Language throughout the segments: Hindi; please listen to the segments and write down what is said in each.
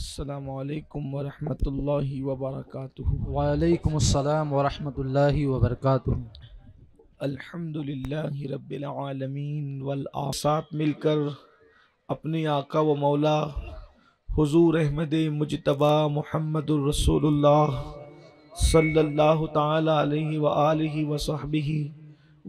अल्लाम वरम वबरक वालेकुम वरहमल वबरक अल्हम्दुलिल्लाह रब्बिल आलमीन वल आसात मिलकर अपने आका व मौला हजूर अहमद मुजतबा मोहम्मद रसूलुल्लाह सल्लल्लाहु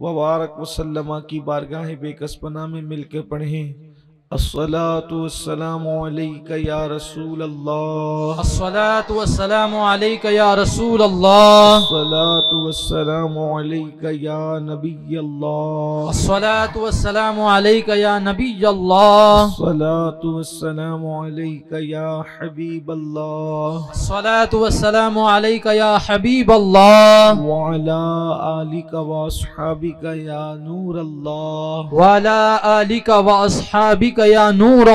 वबारक वसलमा की बारगाह बेकसपना में मिलकर पढ़ें الصلاة والسلام عليك يا رسول الله الصلاة والسلام عليك يا رسول الله الصلاة والسلام عليك يا نبي الله الصلاة والسلام عليك يا نبي الله الصلاة والسلام عليك يا حبيب الله الصلاة والسلام عليك يا حبيب الله وعلى آلك وأصحابك يا نور الله وعلى آلك وأصحابك या नूर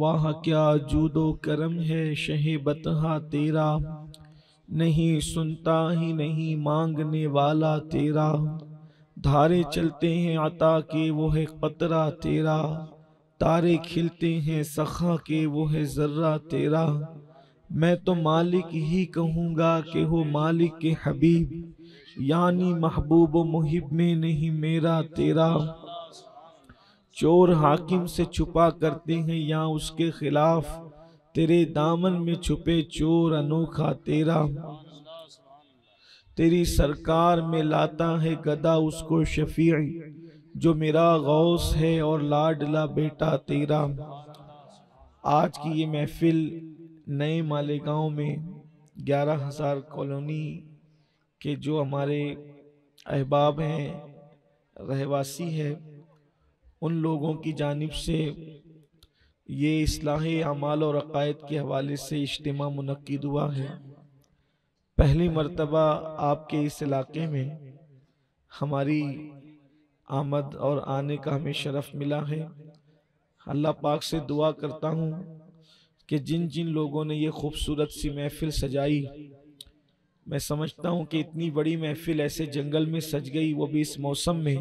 वाह क्या जूदो करम है शहे बतहा तेरा नहीं सुनता ही नहीं मांगने वाला तेरा धारे चलते हैं अता के वो है कतरा तेरा तारे खिलते हैं सखा के वो है जर्रा तेरा मैं तो मालिक ही कहूँगा कि हो मालिक के हबीब यानी महबूब मुहिब में नहीं मेरा तेरा चोर हाकिम से छुपा करते हैं या उसके खिलाफ तेरे दामन में छुपे चोर अनोखा तेरा तेरी सरकार में लाता है गदा उसको शफी जो मेरा गौस है और लाडला बेटा तेरा आज की ये महफिल नए मालेगांव में ग्यारह हज़ार कॉलोनी कि जो हमारे अहबाब हैं रहवासी हैं उन लोगों की जानब से ये असलाह अमाल और अकायद के हवाले से इज्तम मनद हुआ है पहली मरतबा आपके इस इलाके में हमारी आमद और आने का हमें शरफ़ मिला है अल्लाह पाक से दुआ करता हूँ कि जिन जिन लोगों ने ये खूबसूरत सी महफिल सजाई मैं समझता हूँ कि इतनी बड़ी महफिल ऐसे जंगल में सज गई वो भी इस मौसम में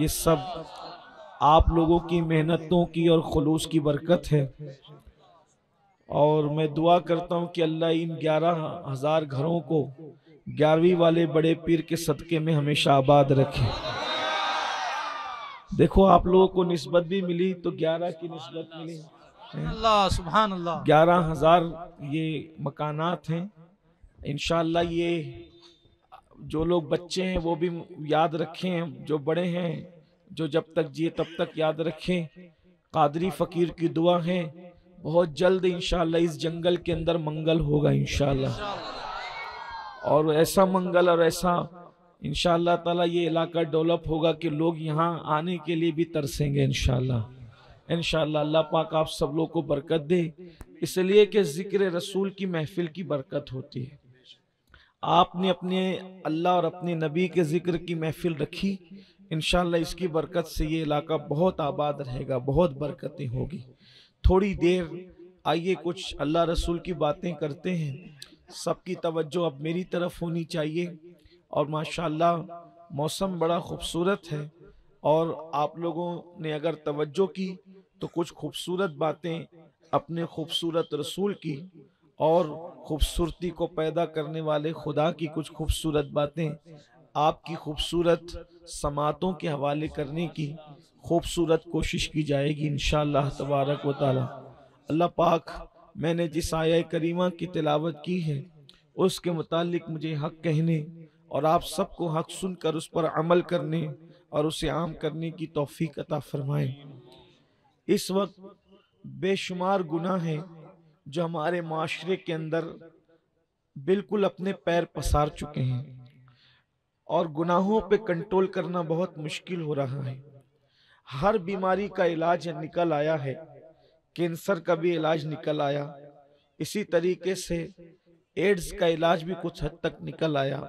ये सब आप लोगों की मेहनतों की और खलूस की बरकत है और मैं दुआ करता हूँ कि अल्लाह इन ग्यारह हज़ार घरों को ग्यारहवीं वाले बड़े पीर के सदक़े में हमेशा आबाद रखे देखो आप लोगों को नस्बत भी मिली तो ग्यारह की नस्बत मिली अल्लाह सुबह ग्यारह हज़ार ये मकानात हैं इन ये जो लोग बच्चे हैं वो भी याद रखें जो बड़े हैं जो जब तक जिए तब तक याद रखें कादरी फ़कीर की दुआ है बहुत जल्द इंशाल्लाह इस जंगल के अंदर मंगल होगा इनशाला और ऐसा मंगल और ऐसा इन ताला ये इलाका डेवलप होगा कि लोग यहाँ आने के लिए भी तरसेंगे इनशाला इनशाला अल्लाह पाक आप सब लोग को बरकत दे इसलिए कि ज़िक्र रसूल की महफिल की बरकत होती है आपने अपने अल्लाह और अपने नबी के ज़िक्र की महफिल रखी इन इसकी बरकत से ये इलाका बहुत आबाद रहेगा बहुत बरकतें होगी थोड़ी देर आइए कुछ अल्लाह रसूल की बातें करते हैं सबकी तवज्जो अब मेरी तरफ होनी चाहिए और माशाल्लाह मौसम बड़ा खूबसूरत है और आप लोगों ने अगर तवज्जो की तो कुछ खूबसूरत बातें अपने खूबसूरत रसूल की और खूबसूरती को पैदा करने वाले खुदा की कुछ खूबसूरत बातें आपकी खूबसूरत समातों के हवाले करने की खूबसूरत कोशिश की जाएगी इन तबारक व अल्लाह पाक मैंने जिस आया करीमा की तिलावत की है उसके मुतालिक मुझे हक कहने और आप सबको हक सुनकर उस पर अमल करने और उसे आम करने की तोफ़ी अता फरमाएं इस वक्त बेशुमार गुनाह हैं जो हमारे माशरे के अंदर बिल्कुल अपने पैर पसार चुके हैं और गुनाहों पे कंट्रोल करना बहुत मुश्किल हो रहा है हर बीमारी का इलाज निकल आया है कैंसर का भी इलाज निकल आया इसी तरीके से एड्स का इलाज भी कुछ हद तक निकल आया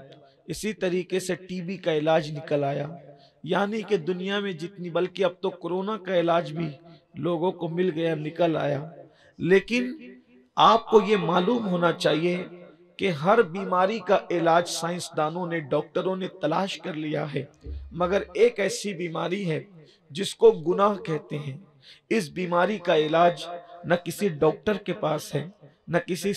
इसी तरीके से टीबी का इलाज निकल आया यानी कि दुनिया में जितनी बल्कि अब तो कोरोना का इलाज भी लोगों को मिल गया निकल आया लेकिन आपको ये मालूम होना चाहिए कि हर बीमारी का इलाज साइंसदानों ने डॉक्टरों ने तलाश कर लिया है मगर एक ऐसी बीमारी है जिसको गुनाह कहते हैं इस बीमारी का इलाज न किसी डॉक्टर के पास है न किसी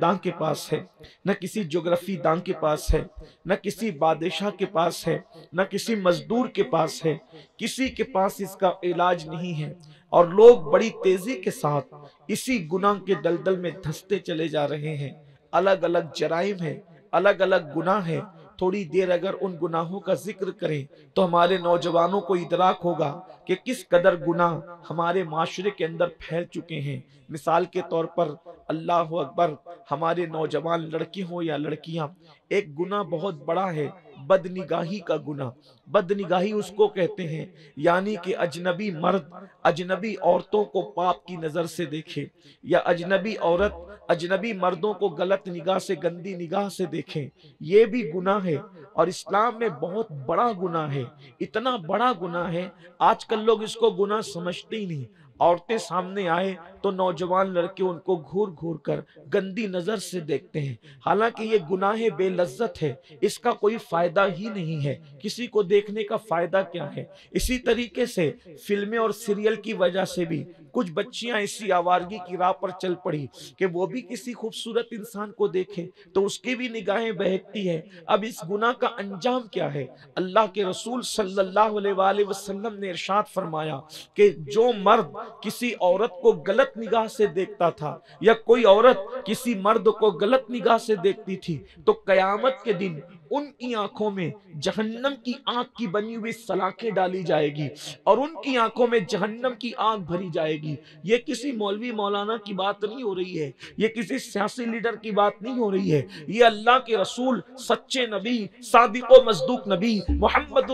दान के पास है न किसी ज्योग्राफी दान के पास है न किसी बादशाह के पास है न किसी मजदूर के पास है किसी के पास इसका इलाज नहीं है और लोग बड़ी तेजी के साथ इसी गुनाह के दलदल में धंसते चले जा रहे हैं अलग अलग जराइम है अलग अलग गुनाह है थोड़ी देर अगर उन गुनाहों का जिक्र करें तो हमारे नौजवानों को इतराक होगा कि किस कदर गुनाह हमारे माशरे के अंदर फैल चुके हैं मिसाल के तौर पर अल्लाह अकबर हमारे नौजवान लड़के हों या लड़कियां एक गुना बहुत बड़ा है बदनिगाही का गुना बदनिगाही उसको कहते हैं यानी कि अजनबी मर्द अजनबी औरतों को पाप की नज़र से देखे या अजनबी औरत अजनबी मर्दों को गलत निगाह से गंदी निगाह से देखें ये भी गुना है और इस्लाम में बहुत बड़ा गुना है इतना बड़ा गुना है आजकल लोग इसको गुना समझते ही नहीं औरतें सामने आए तो नौजवान लड़के उनको घूर घूर कर गंदी नजर से देखते हैं हालांकि ये गुनाह बेलज्जत है इसका कोई फायदा ही नहीं है किसी को देखने का फायदा क्या है इसी तरीके से फिल्में और सीरियल की वजह से भी कुछ बच्चियां इसी आवारगी की राह पर चल पड़ी कि वो भी किसी खूबसूरत इंसान को देखे तो उसकी भी निगाहें बहकती है अब इस गुनाह का अंजाम क्या है अल्लाह के रसूल सल्लाम ने इर्शाद फरमाया कि जो मर्द किसी औरत को गलत निगाह से देखता था या कोई औरत किसी मर्द को गलत निगाह से देखती थी तो कयामत के दिन उनकी आंखों में जहन्नम की आंख की बनी हुई सलाखें डाली जाएगी और उनकी आंखों में जहन्नम की आंख भरी जाएगी ये किसी मौलवी मौलाना की बात नहीं हो रही है ये किसी सियासी लीडर की बात नहीं हो रही है ये अल्लाह के रसूल सच्चे नबी सादिक मजदूक नबी मोहम्मद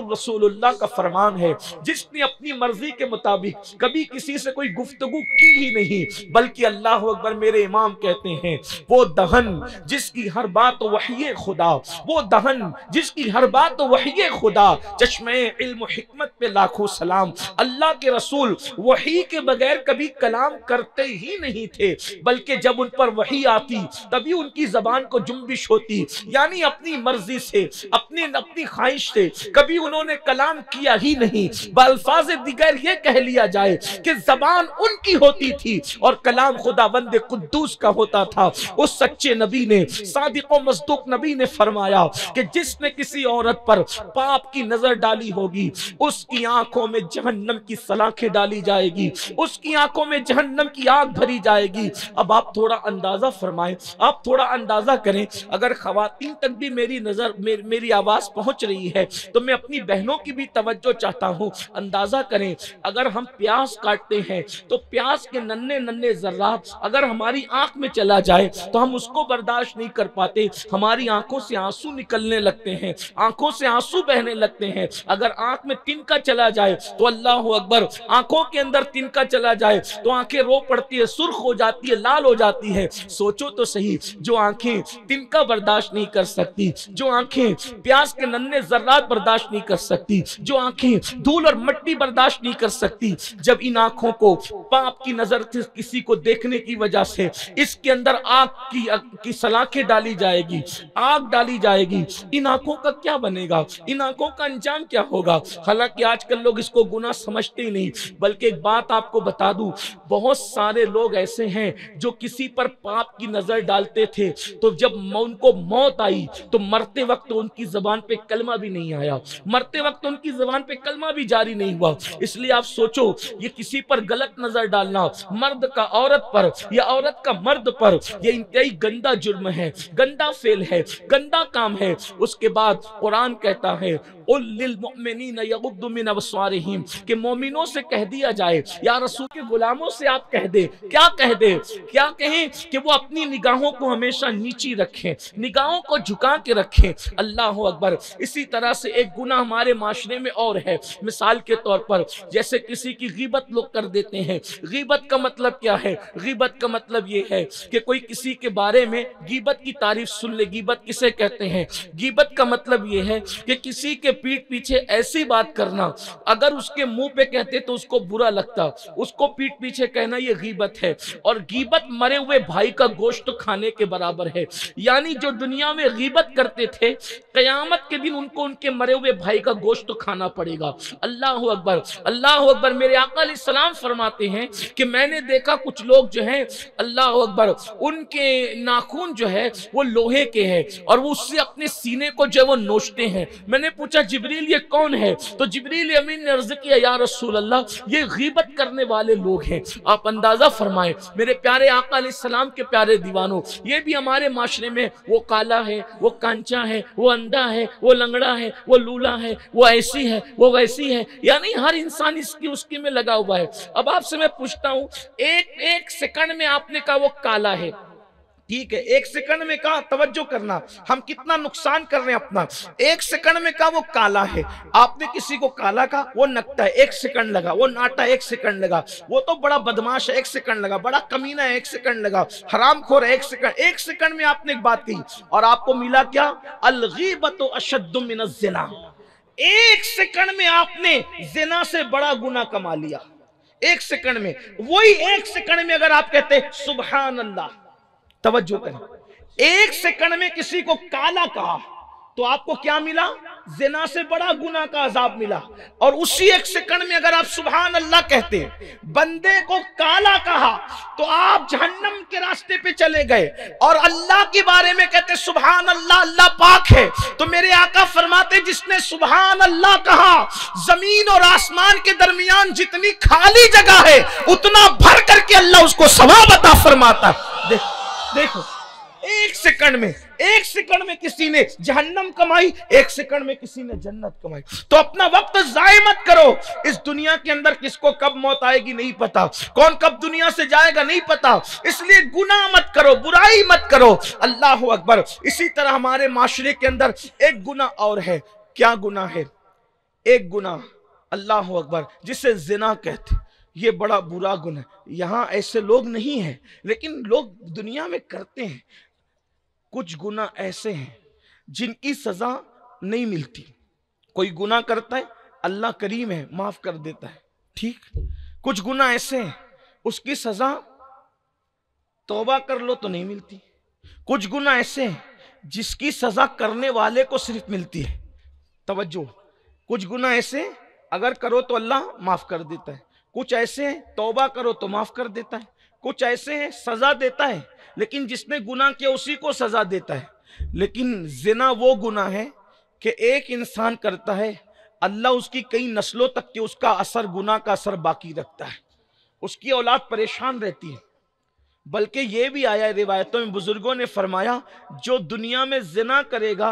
का फरमान है जिसने अपनी मर्जी के मुताबिक कभी किसी से कोई गुफ्तगु की ही नहीं बल्कि अल्लाह अकबर मेरे इमाम कहते हैं वो दहन जिसकी हर बात वही खुदा वो दहन जिसकी हर बात वही खुदा चश्मे इल्म हमत पे लाखों सलाम अल्लाह के रसूल वही के बगैर कभी कलाम करते ही नहीं थे बल्कि जब उन पर वही आती तभी उनकी जबान को जुम्बिश होती यानी अपनी मर्जी से अपने अपनी ख्वाहिश से कभी उन्होंने कलाम किया ही नहीं बल्फाज दिगर ये कह लिया जाए कि जबान उनकी होती थी और कलाम खुदा बंद कुदूस का होता था उस सच्चे नबी ने सादिक मजदूक नबी ने फरमाया कि जिसने किसी औरत पर पाप की नजर डाली होगी उसकी आंखों में जहन्नम की सलाखें डाली जाएगी उसकी आंखों में जहन्नम की आग भरी जाएगी अब आप थोड़ा अंदाजा फरमाए आप थोड़ा अंदाजा करें अगर खातन तक भी मेरी नजर मेरी आवाज पहुंच रही है तो मैं अपनी बहनों की भी तवज्जो चाहता हूं अंदाजा करें अगर हम प्यास काटते है तो प्यास के नन्हे नन्हे जर्रात अगर हमारी आंख में चला जाए तो हम उसको बर्दाश्त नहीं कर पाते हमारी आंखों से आंसू निकलने लगते हैं आंखों से आंसू बहने लगते हैं अगर आंख में तिनका चला जाए तो अल्लाह अकबर आंखों के अंदर तिनका चला जाए तो आंखें रो पड़ती है सुर्ख हो जाती है लाल हो जाती है सोचो तो सही जो आंखें तिनका बर्दाश्त नहीं कर सकती जो आंखें प्यास के नन्हे जर्रात बर्दाश्त नहीं कर सकती जो आंखें धूल और मट्टी बर्दाश्त नहीं कर सकती जब इन आंखों आंखों को पाप की नजर किसी को देखने की वजह से इसके अंदर आग की की सलाखें डाली जाएगी आग डाली जाएगी इन आंखों का क्या बनेगा इन आंखों का अंजाम क्या होगा हालांकि आजकल लोग इसको गुना समझते ही नहीं बल्कि एक बात आपको बता दू बहुत सारे लोग ऐसे हैं जो किसी पर पाप की नजर डालते थे तो जब उनको मौत आई तो मरते वक्त उनकी जबान पे कलमा भी नहीं आया मरते वक्त उनकी जबान पे कलमा भी जारी नहीं हुआ इसलिए आप सोचो ये किसी पर पर गलत नजर डालना मर्द का औरत पर या औरत का मर्द पर यह इंतई गंदा जुर्म है गंदा फेल है गंदा काम है उसके बाद कुरान कहता है कि मोमिनों से कह दिया जाए या रसूल के गुलामों से आप कह दे क्या कह दे क्या कहें कि वो अपनी निगाहों को हमेशा नीची रखें निगाहों को झुका के रखें अल्लाह अकबर इसी तरह से एक गुना हमारे माशरे में और है मिसाल के तौर पर जैसे किसी की गिबत लोग कर कर देते हैं गीबत का मतलब क्या है गीबत का मतलब ये है कि कोई किसी के बारे में गीबत की तारीफ सुन ले गीबत किसे कहते हैं गीबत का मतलब ये है कि किसी के पीठ पीछे ऐसी बात करना अगर उसके मुंह पे कहते तो उसको बुरा लगता उसको पीठ पीछे कहना ये गीबत है और गीबत मरे हुए भाई का गोश्त खाने के बराबर है यानी जो दुनिया में गीबत करते थे कयामत के दिन उनको उनके मरे हुए भाई का गोश्त खाना पड़ेगा अल्लाह अकबर अल्लाह अकबर मेरे आकाम फरमाते हैं कि मैंने देखा कुछ लोग जो हैं अल्लाह अकबर उनके नाखून जो है वो लोहे के हैं और वो उससे अपने सीने को जो है वो नोचते हैं मैंने पूछा जबरील ये कौन है तो जबरील अमीन ने अर्ज किया या रसूल अल्लाह ये गीबत करने वाले लोग हैं आप अंदाज़ा फरमाएं मेरे प्यारे आकाम के प्यारे दीवानों ये भी हमारे माशरे में वो काला है वो कांचा है वो अंधा है वो लंगड़ा है वो लूला है वो ऐसी है वो वैसी है यानी हर इंसान इसकी उसकी में लगा हुआ है अब आपसे मैं पूछता हूं एक एक सेकंड में आपने कहा वो काला है ठीक है एक सेकंड में कहा तवज्जो करना हम कितना नुकसान कर रहे हैं अपना एक सेकंड में कहा वो काला है आपने किसी को काला कहा वो नकता है एक सेकंड लगा वो नाटा एक सेकंड लगा वो तो बड़ा बदमाश है एक सेकंड लगा बड़ा कमीना है एक सेकंड लगा हराम खोर है एक सेकंड एक सेकंड में आपने एक बात कही और आपको मिला क्या अलगीबत अशदुमिन एक सेकंड में आपने जिना से बड़ा गुना कमा लिया एक सेकंड में वही एक सेकंड में अगर आप कहते सुबह अल्लाह तवज्जो करें एक सेकंड में किसी को काला कहा तो आपको क्या मिला जिना से बड़ा गुना का अजाब मिला और उसी एक सेकंड में अगर आप सुबह अल्लाह कहते बंदे को काला कहा तो आप जहन्नम के रास्ते पे चले गए और अल्लाह के बारे में कहते सुबह अल्लाह अल्लाह पाक है तो मेरे आका फरमाते जिसने सुबह अल्लाह कहा जमीन और आसमान के दरमियान जितनी खाली जगह है उतना भर करके अल्लाह उसको सवाब अता फरमाता देखो देखो एक सेकंड में एक सेकंड में किसी ने जहन्नम कमाई एक सेकंड में किसी ने जन्नत कमाई तो अपना वक्त जाय मत करो इस दुनिया के अंदर किसको कब मौत आएगी नहीं पता कौन कब दुनिया से जाएगा नहीं पता इसलिए गुना मत करो बुराई मत करो अल्लाह अकबर इसी तरह हमारे माशरे के अंदर एक गुना और है क्या गुना है एक गुना अल्लाह अकबर जिसे जिना कहते ये बड़ा बुरा गुना है यहाँ ऐसे लोग नहीं हैं लेकिन लोग दुनिया में करते हैं कुछ गुना ऐसे हैं जिनकी सजा नहीं मिलती कोई गुना करता है अल्लाह करीम है माफ कर देता है ठीक कुछ गुना ऐसे हैं उसकी सजा तोबा कर लो तो नहीं मिलती कुछ गुना ऐसे हैं जिसकी सजा करने वाले को सिर्फ मिलती है तवज्जो कुछ गुना ऐसे अगर करो तो अल्लाह माफ कर देता है कुछ ऐसे तोबा करो तो माफ कर देता है कुछ ऐसे हैं सजा देता है लेकिन जिसने गुनाह किया उसी को सजा देता है लेकिन जिना वो गुनाह है कि एक इंसान करता है अल्लाह उसकी कई नस्लों तक के उसका असर गुनाह का असर बाकी रखता है उसकी औलाद परेशान रहती है बल्कि ये भी आया रिवायतों में बुजुर्गों ने फरमाया जो दुनिया में जिना करेगा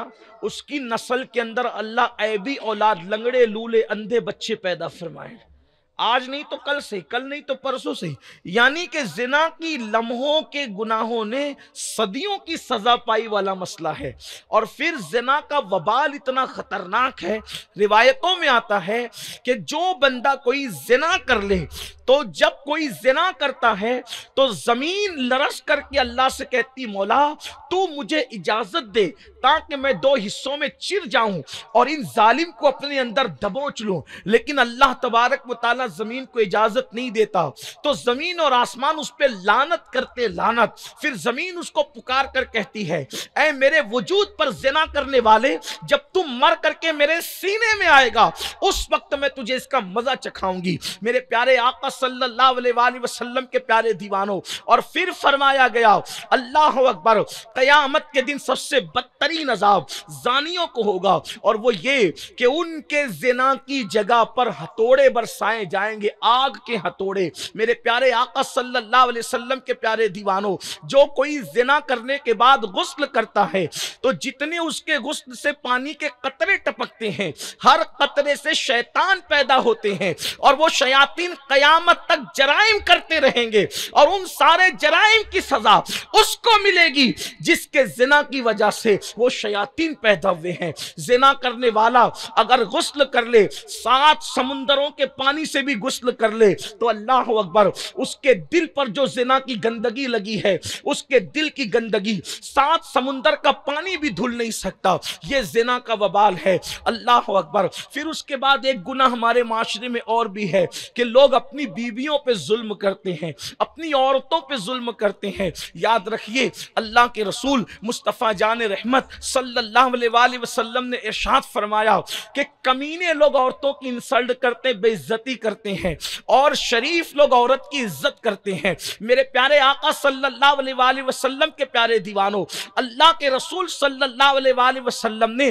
उसकी नस्ल के अंदर अल्लाह ऐबी औलाद लंगड़े लूले अंधे बच्चे पैदा फरमाएंगे आज नहीं तो कल से कल नहीं तो परसों से यानी कि जिना की लम्हों के गुनाहों ने सदियों की सजा पाई वाला मसला है और फिर जिना का वबाल इतना खतरनाक है रिवायतों में आता है कि जो बंदा कोई जिना कर ले तो जब कोई जिना करता है तो जमीन लरस करके अल्लाह से कहती मौला तू मुझे इजाजत दे ताकि मैं दो हिस्सों में चिर जाऊं और इन जालिम को अपने अंदर दबोच लूं लेकिन अल्लाह तबारक वाली तला जमीन को इजाजत नहीं देता तो जमीन और आसमान उस पर लानत करते लानत फिर जमीन उसको पुकार कर कहती है ऐ मेरे वजूद पर जिना करने वाले जब तू मर करके मेरे सीने में आएगा उस वक्त मैं तुझे इसका मजा चखाऊंगी मेरे प्यारे आका सल्लल्लाहु अलैहि वसल्लम के प्यारे दीवानों और फिर फरमाया गया अल्लाह अकबर कयामत के दिन सबसे बदतरीन अजाब जानियों को होगा और वो ये कि उनके जिना की जगह पर हथोड़े बरसाए जाएंगे आग के हथोड़े मेरे प्यारे आका सल्लल्लाहु अलैहि वसल्लम के प्यारे दीवानों जो कोई जिना करने के बाद गुस्ल करता है तो जितने उसके गुस्ल से पानी के कतरे टपकते हैं हर कतरे से शैतान पैदा होते हैं और वो शयातीन कयामत तक जराइम करते रहेंगे और उन सारे जराइम की सजा उसको मिलेगी जिसके जिना की वजह से वो शयातीन पैदा हुए हैं जिना करने वाला अगर गुस्ल कर ले सात समुंदरों के पानी से भी गुस्ल कर ले तो अल्लाह अकबर उसके दिल पर जो जिना की गंदगी लगी है उसके दिल की गंदगी सात समुंदर का पानी भी धुल नहीं सकता ये जिना का वबाल है अल्लाह अकबर फिर उसके बाद एक गुना हमारे माशरे में और भी है कि लोग अपनी बीवियों पे जुल्म करते हैं अपनी औरतों पे जुल्म करते हैं याद रखिए अल्लाह के रसूल मुस्तफ़ा जान रहमत सल्लाम ने इर्शाद फरमाया कि कमीने लोग औरतों की इंसल्ट करते बेइज्जती कर करते हैं और शरीफ लोग औरत की इज्जत करते हैं मेरे प्यारे आका सल्लल्लाहु अलैहि वसल्लम के प्यारे दीवानों अल्लाह के रसूल सल्लल्लाहु अलैहि वसल्लम ने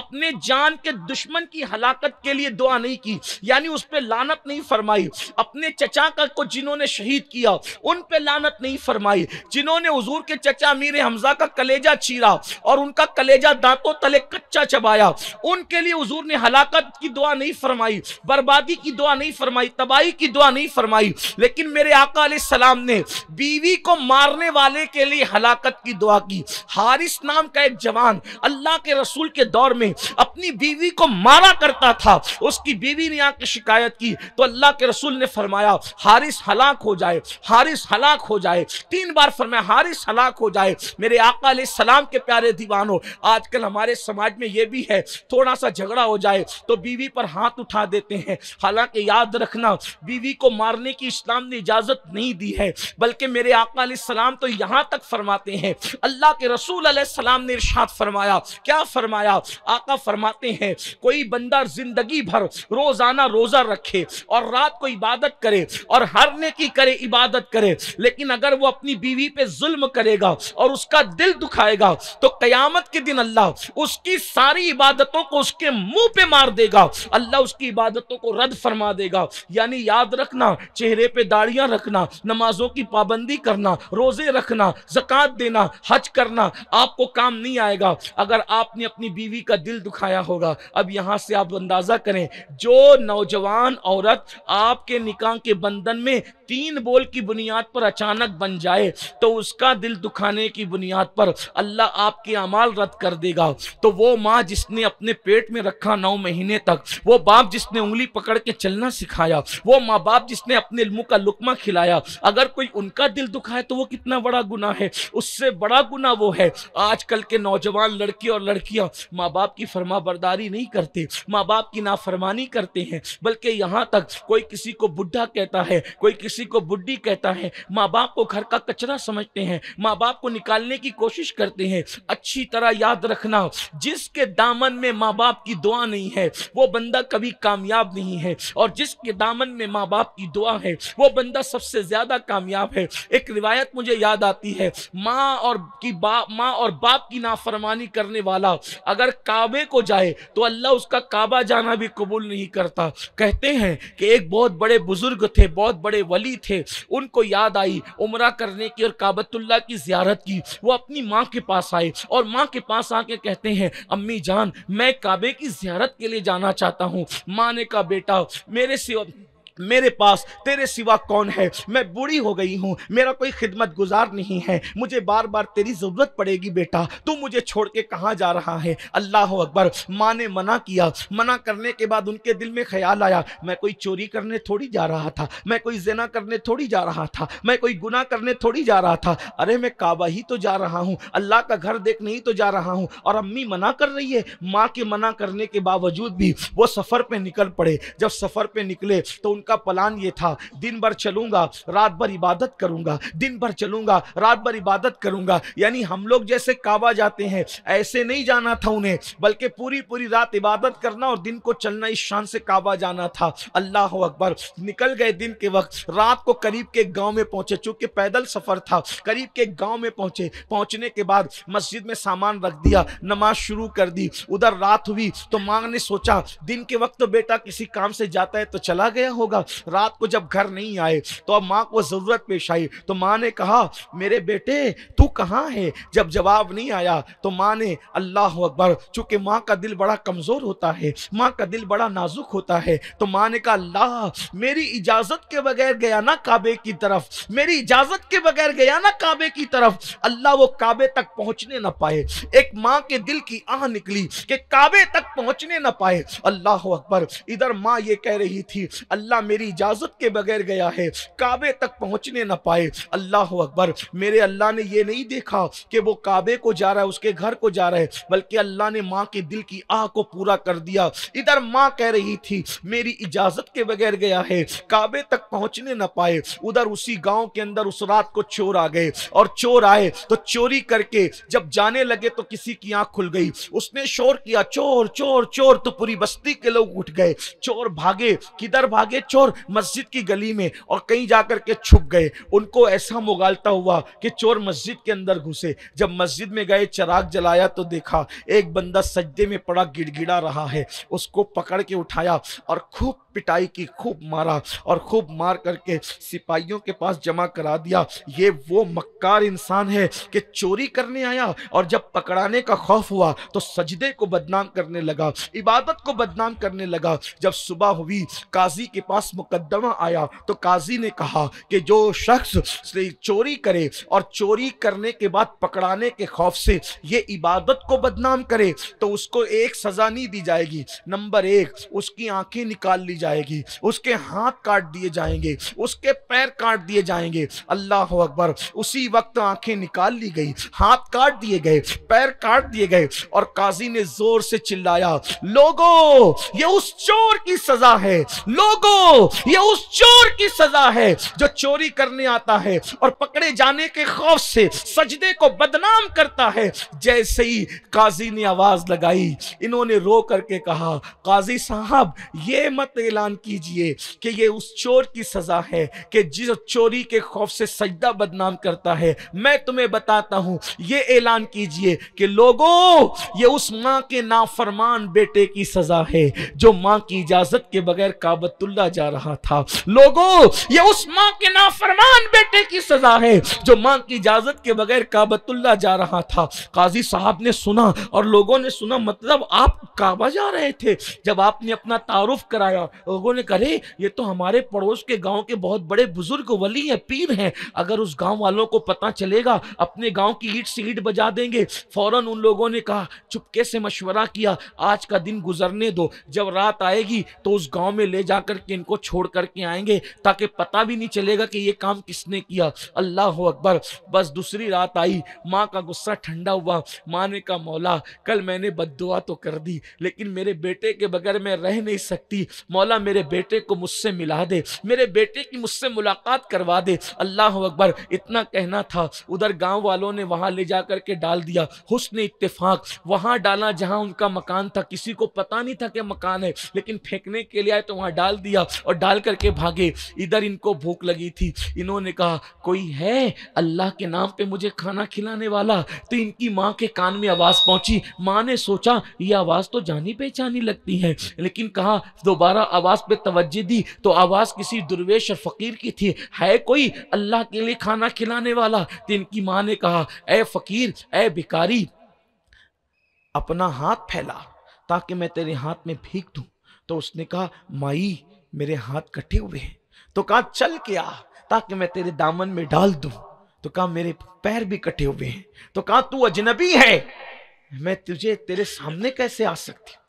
अपने जान के दुश्मन की हलाकत के लिए दुआ नहीं की यानी उस पर लानत नहीं फरमाई अपने चचा का को जिन्होंने शहीद किया उन पर लानत नहीं फरमाई जिन्होंने हजूर के चचा मीर हमजा का कलेजा चीरा और उनका कलेजा दांतों तले कच्चा चबाया उनके लिए हजूर ने हलाकत की दुआ नहीं फरमाई बर्बादी की दुआ नहीं फरमाई फरमाई तबाही की दुआ नहीं फरमाई लेकिन मेरे आका सलाम ने बीवी को मारने वाले के लिए हलाकत की दुआ की हारिस नाम का एक जवान अल्लाह के रसूल के दौर में अपनी बीवी को मारा करता था उसकी बीवी ने आके शिकायत की तो अल्लाह के रसूल ने फरमाया हारिस हलाक हो जाए हारिस हलाक हो जाए तीन बार फरमाया हारिस हलाक हो जाए मेरे आका सलाम के प्यारे दीवानों आजकल हमारे समाज में यह भी है थोड़ा सा झगड़ा हो जाए तो बीवी पर हाथ उठा देते हैं हालांकि याद रखना बीवी को मारने की इस्लाम ने इजाजत नहीं दी है बल्कि मेरे आकाम सलाम तो यहां तक फरमाते हैं अल्लाह के रसूल सलाम ने इर्शाद फरमाया क्या फरमाया आका फरमाते हैं कोई बंदा जिंदगी भर रोजाना रोजा रखे और रात को इबादत करे और हर की करे इबादत करे लेकिन अगर वो अपनी बीवी पे जुल्म करेगा और उसका दिल दुखाएगा तो कयामत के दिन अल्लाह उसकी सारी इबादतों को उसके मुंह पे मार देगा अल्लाह उसकी इबादतों को रद्द फरमा देगा यानी याद रखना चेहरे पे दाढ़ियाँ रखना नमाजों की पाबंदी करना रोज़े रखना जक़ात देना हज करना आपको काम नहीं आएगा अगर आपने अपनी बीवी का दिल दुखाया होगा अब यहाँ से आप अंदाज़ा करें जो नौजवान औरत आपके निकाह के बंधन में तीन बोल की बुनियाद पर अचानक बन जाए तो उसका दिल दुखाने की बुनियाद पर अल्लाह आपके अमाल रद्द कर देगा तो वो माँ जिसने अपने पेट में रखा नौ महीने तक वो बाप जिसने उंगली पकड़ के चलना सिखा सिखाया वो माँ बाप जिसने अपने मुँह का लुकमा खिलाया अगर कोई उनका दिल दुखाए तो वो कितना बड़ा गुना है उससे बड़ा गुना वो है आजकल के नौजवान लड़के और लड़कियाँ माँ बाप की फरमा नहीं करते माँ बाप की नाफरमानी करते हैं बल्कि यहाँ तक कोई किसी को बुढ़ा कहता है कोई किसी को बुढ़ी कहता है माँ बाप को घर का कचरा समझते हैं माँ बाप को निकालने की कोशिश करते हैं अच्छी तरह याद रखना जिसके दामन में माँ बाप की दुआ नहीं है वो बंदा कभी कामयाब नहीं है और जिसके के दामन में माँ बाप की दुआ है वो बंदा सबसे ज्यादा कामयाब है एक रिवायत मुझे याद आती है माँ और की बाप माँ और बाप की नाफरमानी करने वाला अगर काबे को जाए तो अल्लाह उसका काबा जाना भी कबूल नहीं करता कहते हैं कि एक बहुत बड़े बुजुर्ग थे बहुत बड़े वली थे उनको याद आई उम्र करने की और काबतुल्ला की ज्यारत की वो अपनी माँ के पास आए और माँ के पास आके कहते हैं अम्मी जान मैं काबे की ज्यारत के लिए जाना चाहता हूँ माँ ने कहा बेटा मेरे se मेरे पास तेरे सिवा कौन है मैं बूढ़ी हो गई हूँ मेरा कोई खिदमत गुजार नहीं है मुझे बार बार तेरी ज़रूरत पड़ेगी बेटा तू मुझे छोड़ के कहाँ जा रहा है अल्लाह अकबर माँ ने मना किया मना करने के बाद उनके दिल में ख्याल आया मैं कोई चोरी करने थोड़ी जा रहा था मैं कोई जना करने थोड़ी जा रहा था मैं कोई गुना करने थोड़ी जा रहा था अरे मैं काबा ही तो जा रहा हूँ अल्लाह का घर देखने ही तो जा रहा हूँ और अम्मी मना कर रही है माँ के मना करने के बावजूद भी वो सफ़र पर निकल पड़े जब सफ़र पर निकले तो उन उनका प्लान ये था दिन भर चलूंगा रात भर इबादत करूंगा दिन भर चलूंगा रात भर इबादत करूंगा यानी हम लोग जैसे काबा जाते हैं ऐसे नहीं जाना था उन्हें बल्कि पूरी पूरी रात इबादत करना और दिन को चलना इस शान से काबा जाना था अल्लाह अकबर निकल गए दिन के वक्त रात को करीब के गाँव में पहुंचे चूंकि पैदल सफर था करीब के गाँव में पहुंचे पहुंचने के बाद मस्जिद में सामान रख दिया नमाज शुरू कर दी उधर रात हुई तो मांग ने सोचा दिन के वक्त तो बेटा किसी काम से जाता है तो चला गया होगा था रात को जब घर नहीं आए तो अब माँ को ज़रूरत पेश आई तो माँ ने कहा मेरे बेटे तू कहाँ है जब जवाब नहीं आया तो माँ ने अल्लाह अकबर चूंकि माँ का दिल बड़ा कमज़ोर होता है माँ का दिल बड़ा नाजुक होता है तो माँ ने कहा अल्लाह मेरी इजाज़त के बगैर गया ना काबे की तरफ मेरी इजाज़त के बगैर गया ना काबे की तरफ अल्लाह वो काबे तक पहुंचने ना पाए एक माँ के दिल की आह निकली कि काबे तक पहुंचने ना पाए अल्लाह अकबर इधर माँ ये कह रही थी अल्लाह मेरी इजाजत के बगैर गया है काबे तक पहुंचने ना पाए अल्लाह अकबर मेरे अल्लाह ने यह नहीं देखा कि वो काबे को जा रहा है उसके घर को जा रहा है बल्कि अल्लाह ने माँ के दिल की आह को पूरा कर दिया इधर माँ कह रही थी मेरी इजाजत के बगैर गया है काबे तक पहुंचने ना पाए उधर उसी गांव के अंदर उस रात को चोर आ गए और चोर आए तो चोरी करके जब जाने लगे तो किसी की आंख खुल गई उसने शोर किया चोर चोर चोर तो पूरी बस्ती के लोग उठ गए चोर भागे किधर भागे चोर चोर मस्जिद की गली में और कहीं जाकर के छुप गए उनको ऐसा मुगालता हुआ कि चोर मस्जिद के अंदर घुसे जब मस्जिद में गए चराग जलाया तो देखा एक बंदा सज्जे में पड़ा गिड़गिड़ा रहा है उसको पकड़ के उठाया और खूब पिटाई की खूब मारा और खूब मार करके सिपाहियों के पास जमा करा दिया ये वो मक्कार इंसान है कि चोरी करने आया और जब पकड़ाने का खौफ हुआ तो सजदे को बदनाम करने लगा इबादत को बदनाम करने लगा जब सुबह हुई काजी के पास पास मुकदमा आया तो काजी ने कहा कि जो शख्स चोरी करे और चोरी करने के बाद पकड़ाने के खौफ से ये इबादत को बदनाम करे तो उसको एक सज़ा नहीं दी जाएगी नंबर एक उसकी आंखें निकाल ली जाएगी उसके हाथ काट दिए जाएंगे उसके पैर काट दिए जाएंगे अल्लाह अकबर उसी वक्त आंखें निकाल ली गई हाथ काट दिए गए पैर काट दिए गए और काजी ने जोर से चिल्लाया लोगो ये उस चोर की सजा है लोगो ये उस चोर की सजा है जो चोरी करने आता है और पकड़े जाने के खौफ से सजदे को बदनाम करता है जैसे ही काजी ने आवाज लगाई इन्होंने रो करके कहा काजी साहब ये मत ऐलान कीजिए कि ये उस चोर की सजा है कि जिस चोरी के खौफ से सजदा बदनाम करता है मैं तुम्हें बताता हूं ये ऐलान कीजिए कि लोगों ये उस माँ के नाफरमान बेटे की सजा है जो माँ की इजाजत के बगैर काबतुल्ला जा रहा था लोगों ये उस माँ के नाफरमान बेटे की सजा है जो माँ की इजाजत के बगैर काबतुल्ला जा रहा था काजी साहब ने सुना और लोगों ने सुना मतलब आप काबा जा रहे थे जब आपने अपना तारुफ कराया लोगों ने करे ये तो हमारे पड़ोस के गांव के बहुत बड़े बुजुर्ग वली हैं पीर हैं अगर उस गांव वालों को पता चलेगा अपने गांव की ईट से ईट बजा देंगे फौरन उन लोगों ने कहा चुपके से मशवरा किया आज का दिन गुजरने दो जब रात आएगी तो उस गांव में ले जाकर के इनको छोड़ करके आएंगे ताकि पता भी नहीं चलेगा कि ये काम किसने किया अल्लाह अकबर बस दूसरी रात आई माँ का गुस्सा ठंडा हुआ माँ ने कहा मौला कल मैंने बदुआ तो कर दी लेकिन मेरे बेटे के बगैर मैं रह नहीं सकती मौला मेरे बेटे को मुझसे मिला दे मेरे बेटे की मुझसे मुलाकात करवा दे अल्लाह अकबर इतना कहना था उधर गाँव वालों ने वहाँ ले जा करके डाल दिया हुसन इतफाक वहाँ डाला जहाँ उनका मकान था किसी को पता नहीं था कि मकान है लेकिन फेंकने के लिए आए तो वहाँ डाल दिया और डाल करके भागे इधर इनको भूख लगी थी इन्होंने कहा कोई है अल्लाह के नाम पे मुझे खाना खिलाने वाला तो इनकी माँ के कान में आवाज़ पहुंची माँ ने सोचा ये आवाज़ तो जानी पहचानी लगती है लेकिन कहा दोबारा आवाज़ पे तवज्जो दी तो आवाज़ किसी दुर्वेश और फ़कीर की थी है कोई अल्लाह के लिए खाना खिलाने वाला तो इनकी माँ ने कहा ए फ़कीर ए भिकारी अपना हाथ फैला ताकि मैं तेरे हाथ में भीग दूँ तो उसने कहा माई मेरे हाथ कटे हुए हैं तो कहा चल के आ ताकि मैं तेरे दामन में डाल दू तो कहा मेरे पैर भी कटे हुए हैं तो कहा तू अजनबी है मैं तुझे तेरे सामने कैसे आ सकती हूँ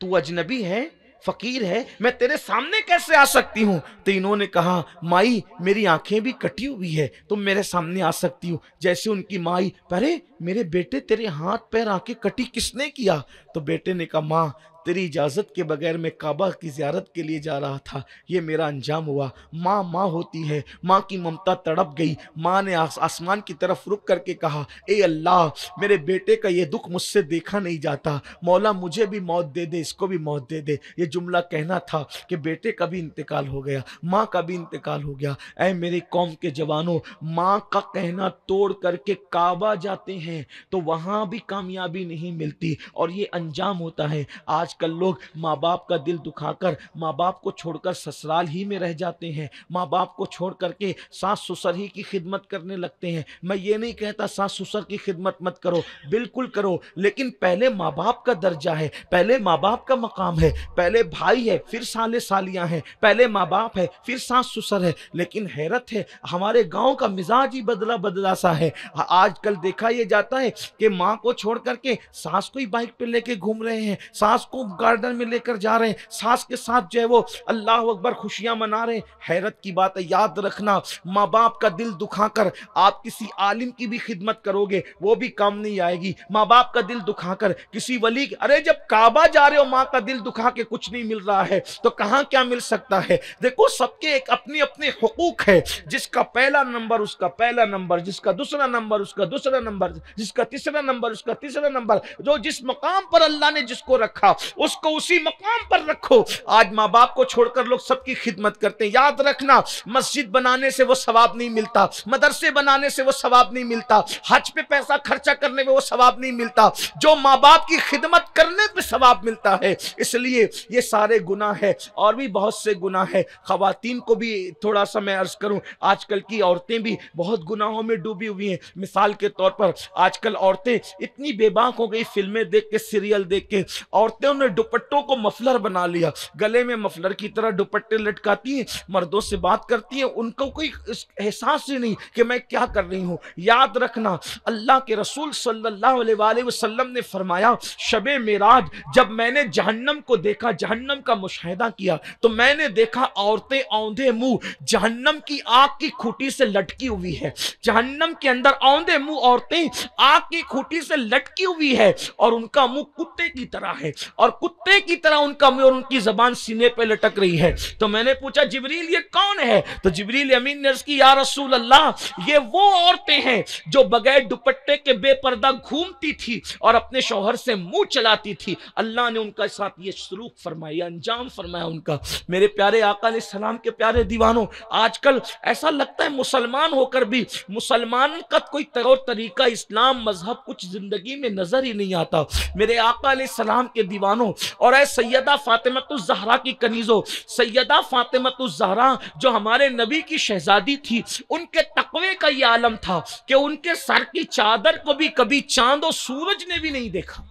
तू अजनबी है फकीर है मैं तेरे सामने कैसे आ सकती हूँ तो इन्होंने कहा माई मेरी आंखें भी कटी हुई है तुम मेरे सामने आ सकती हो जैसे उनकी माई परे मेरे बेटे तेरे हाथ पैर आंखें कटी किसने किया तो बेटे ने कहा माँ तेरी इजाज़त के बगैर मैं काबा की ज्यारत के लिए जा रहा था ये मेरा अंजाम हुआ माँ माँ होती है माँ की ममता तड़प गई माँ ने आस, आसमान की तरफ रुक करके कहा ए अल्लाह मेरे बेटे का ये दुख मुझसे देखा नहीं जाता मौला मुझे भी मौत दे दे इसको भी मौत दे दे ये जुमला कहना था कि बेटे का भी इंतकाल हो गया माँ का भी इंतकाल हो गया ए मेरे कौम के जवानों माँ का कहना तोड़ करके काबा जाते हैं तो वहाँ भी कामयाबी नहीं मिलती और ये अंजाम होता है आज आजकल लोग माँ बाप का दिल दुखाकर माँ बाप को छोड़कर ससुराल ही में रह जाते हैं माँ बाप को छोड़ करके सास ससुर ही की खिदमत करने लगते हैं मैं ये नहीं कहता सास ससुर की खिदमत मत करो बिल्कुल करो लेकिन पहले माँ बाप का दर्जा है पहले माँ बाप का मकाम है पहले भाई है फिर साले सालियाँ हैं पहले माँ बाप है फिर सास ससुर है लेकिन हैरत है हमारे गाँव का मिजाज ही बदला बदला सा है आजकल देखा यह जाता है कि माँ को छोड़ करके सास को ही बाइक पर लेके घूम रहे हैं सास को गार्डन में लेकर जा रहे हैं सास के साथ जो है वो अल्लाह अकबर खुशियां मना रहे हैं हैरत की बात है याद रखना माँ बाप का दिल दुखा कर आप किसी आलिम की भी खिदमत करोगे वो भी काम नहीं आएगी माँ बाप का दिल दुखा कर किसी वली अरे जब काबा जा रहे हो माँ का दिल दुखा के कुछ नहीं मिल रहा है तो कहाँ क्या मिल सकता है देखो सबके एक अपने अपने हकूक है जिसका पहला नंबर उसका पहला नंबर जिसका दूसरा नंबर उसका दूसरा नंबर जिसका तीसरा नंबर उसका तीसरा नंबर जो जिस मकाम पर अल्लाह ने जिसको रखा उसको उसी मकाम पर रखो आज माँ बाप को छोड़कर लोग सबकी खिदमत करते हैं याद रखना मस्जिद बनाने से वो सवाब नहीं मिलता मदरसे बनाने से वो सवाब नहीं मिलता हज पे पैसा खर्चा करने में वो सवाब नहीं मिलता जो माँ बाप की खिदमत करने पे सवाब मिलता है इसलिए ये सारे गुना है और भी बहुत से गुना है खातन को भी थोड़ा सा मैं अर्ज करूँ आजकल की औरतें भी बहुत गुनाहों में डूबी हुई हैं मिसाल के तौर पर आजकल औरतें इतनी बेबाक हो गई फिल्में देख के सीरियल देख के औरतें उन्होंने दुपट्टों को मफलर बना लिया गले में मफलर की तरह दुपट्टे लटकाती हैं मर्दों से बात करती हैं उनको कोई एहसास ही नहीं कि मैं क्या कर रही हूँ याद रखना अल्लाह के रसूल सल्लल्लाहु अलैहि वसल्लम ने फरमाया शब मेराज जब मैंने जहन्नम को देखा जहन्नम का मुशाहिदा किया तो मैंने देखा औरतें औंधे मुँह जहन्नम की आग की खूटी से लटकी हुई है जहन्नम के अंदर औंधे मुँह औरतें आग की खूटी से लटकी हुई है और उनका मुँह कुत्ते की तरह है और और कुत्ते की तरह उनका मुंह और उनकी जबान सीने पे लटक रही है तो मैंने पूछा जिबरील ये कौन है तो जिबरील अमीन ने उसकी या रसूल अल्लाह ये वो औरतें हैं जो बगैर दुपट्टे के बेपर्दा घूमती थी और अपने शोहर से मुंह चलाती थी अल्लाह ने उनका साथ ये सलूक फरमाया अंजाम फरमाया उनका मेरे प्यारे आका ने सलाम के प्यारे दीवानों आजकल ऐसा लगता है मुसलमान होकर भी मुसलमान का कोई तौर तरीका इस्लाम मजहब कुछ जिंदगी में नजर ही नहीं आता मेरे आका सलाम के दीवान हो और ऐ सैदा फातिमत जहरा की कनीज़ो सैदा फातिमत जहरा जो हमारे नबी की शहजादी थी उनके तकवे का ये आलम था कि उनके सर की चादर को भी कभी चांद और सूरज ने भी नहीं देखा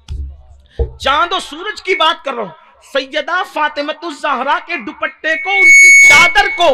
चांद और सूरज की बात कर रहा हूं सैयदा जहरा के दुपट्टे को उनकी चादर को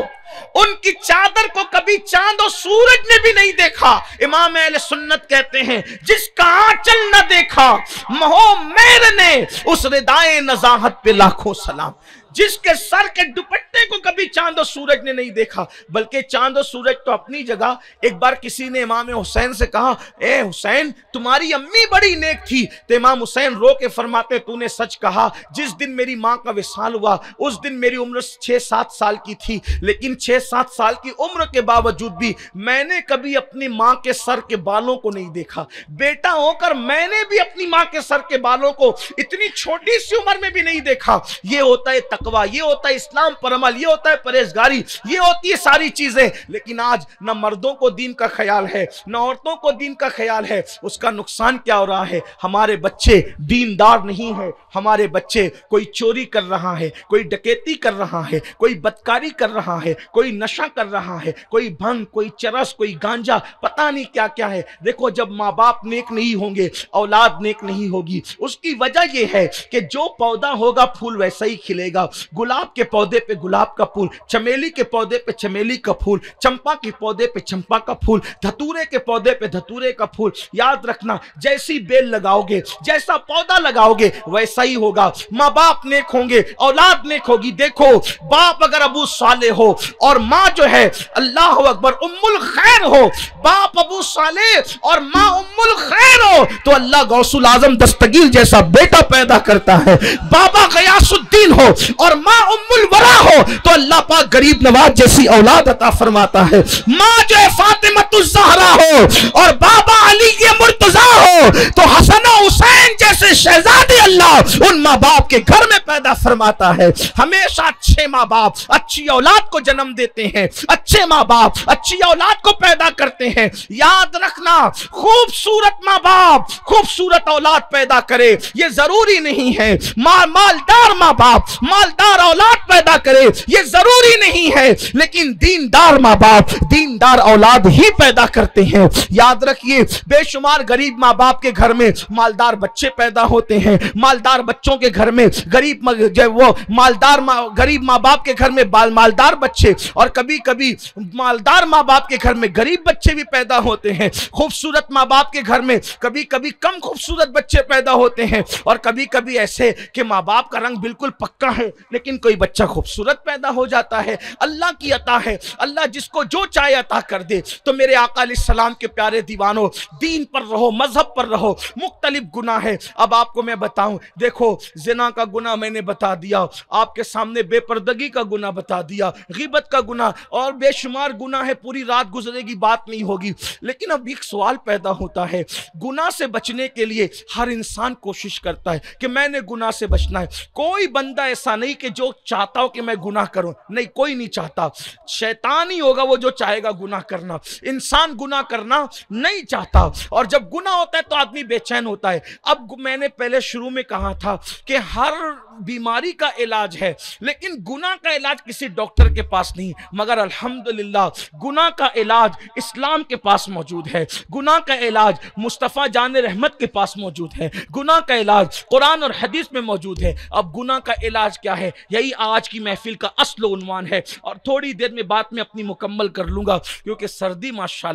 उनकी चादर को कभी चांद और सूरज ने भी नहीं देखा इमाम अल सुन्नत कहते हैं जिसका आंचल न देखा महो मेर ने उस रिदाए नजाहत पे लाखों सलाम जिसके सर के दुपट्टे को कभी चांद और सूरज ने नहीं देखा बल्कि चांद और सूरज तो अपनी जगह एक बार किसी ने इमाम हुसैन से कहा ए हुसैन तुम्हारी अम्मी बड़ी नेक थी तो इमाम हुसैन रो के फरमाते तूने सच कहा जिस दिन मेरी माँ का विशाल हुआ उस दिन मेरी उम्र छः सात साल की थी लेकिन छः सात साल की उम्र के बावजूद भी मैंने कभी अपनी माँ के सर के बालों को नहीं देखा बेटा होकर मैंने भी अपनी माँ के सर के बालों को इतनी छोटी सी उम्र में भी नहीं देखा ये होता है तक तकवा ये होता है इस्लाम पर अमल ये होता है परहेजगारी ये होती है सारी चीजें लेकिन आज न मर्दों को दीन का ख्याल है न औरतों को दीन का ख्याल है उसका नुकसान क्या हो रहा है हमारे बच्चे दीनदार नहीं है हमारे बच्चे कोई चोरी कर रहा है कोई डकैती कर रहा है कोई बदकारी कर रहा है कोई नशा कर रहा है कोई भंग कोई चरस कोई गांजा पता नहीं क्या क्या है देखो जब माँ बाप नेक नहीं होंगे औलाद नेक नहीं होगी उसकी वजह यह है कि जो पौधा होगा फूल वैसा ही खिलेगा गुलाब के पौधे पे गुलाब का फूल चमेली के पौधे पे चमेली का फूल चंपा के पौधे पे चंपा का फूल धतूरे के पौधे पे धतूरे का फूल याद रखना जैसी बेल लगाओगे जैसा पौधा लगाओगे वैसा ही होगा माँ बाप नेक होंगे औलाद नेक होगी देखो बाप अगर अबू साले हो और माँ जो है अल्लाह अकबर उम्मुल खैर हो बाप अबू साले और माँ उम्मुल खैर हो तो अल्लाह गौसुल आजम दस्तगीर जैसा बेटा पैदा करता है बाबा गयासुद्दीन हो और माँ उम्मुल वरा हो तो अल्लाह पाक गरीब नवाज जैसी औलाद अता फरमाता है माँ जो है फातिमतुजहरा हो और बाबा अली ये मुर्तजा हो तो हसन हुसैन जैसे शहजादे अल्लाह उन माँ बाप के घर में पैदा फरमाता है हमेशा अच्छे माँ बाप अच्छी औलाद को जन्म देते हैं अच्छे माँ बाप अच्छी औलाद को पैदा करते हैं याद रखना खूबसूरत माँ बाप खूबसूरत औलाद पैदा करे ये जरूरी नहीं है माल मालदार माँ बाप माल मालदार औलाद पैदा करे ये जरूरी नहीं है लेकिन दीनदार माँ बाप दीनदार औलाद ही पैदा करते हैं याद रखिए बेशुमार गरीब माँ बाप के घर में मालदार बच्चे पैदा होते हैं मालदार बच्चों के घर में गरीब वो मालदार मा, गरीब माँ बाप के घर में बाल मालदार बच्चे और कभी कभी मालदार माँ बाप के घर में गरीब बच्चे भी पैदा होते हैं खूबसूरत माँ बाप के घर में कभी कभी कम खूबसूरत बच्चे पैदा होते हैं और कभी कभी ऐसे कि माँ बाप का रंग बिल्कुल पक्का है लेकिन कोई बच्चा खूबसूरत पैदा हो जाता है अल्लाह की अता है अल्लाह जिसको जो चाहे अता कर दे तो मेरे आकाम के प्यारे दीवानों दीन पर रहो मजहब पर रहो मुख्तलिफ गुना है अब आपको मैं बताऊं देखो जिना का गुना मैंने बता दिया आपके सामने बेपर्दगी का गुना बता दिया गिबत का गुना और बेशुमार गुना है पूरी रात गुजरेगी बात नहीं होगी लेकिन अब एक सवाल पैदा होता है गुना से बचने के लिए हर इंसान कोशिश करता है कि मैंने गुना से बचना है कोई बंदा ऐसा नहीं नहीं कि जो चाहता हो कि मैं गुनाह करूं नहीं कोई नहीं चाहता शैतान ही होगा वो जो चाहेगा गुनाह करना इंसान गुनाह करना नहीं चाहता और जब गुनाह होता है तो आदमी बेचैन होता है अब मैंने पहले शुरू में कहा था कि हर बीमारी का इलाज है लेकिन गुना का इलाज किसी डॉक्टर के पास नहीं मगर अल्हम्दुलिल्लाह गुना का इलाज इस्लाम के पास मौजूद है गुना का इलाज मुस्तफ़ा जान रहमत के पास मौजूद है गुना का इलाज कुरान और हदीस में मौजूद है अब गुना का इलाज क्या है यही आज की महफिल का असल उनवान है और थोड़ी देर में बात में अपनी मुकम्मल कर लूँगा क्योंकि सर्दी माशा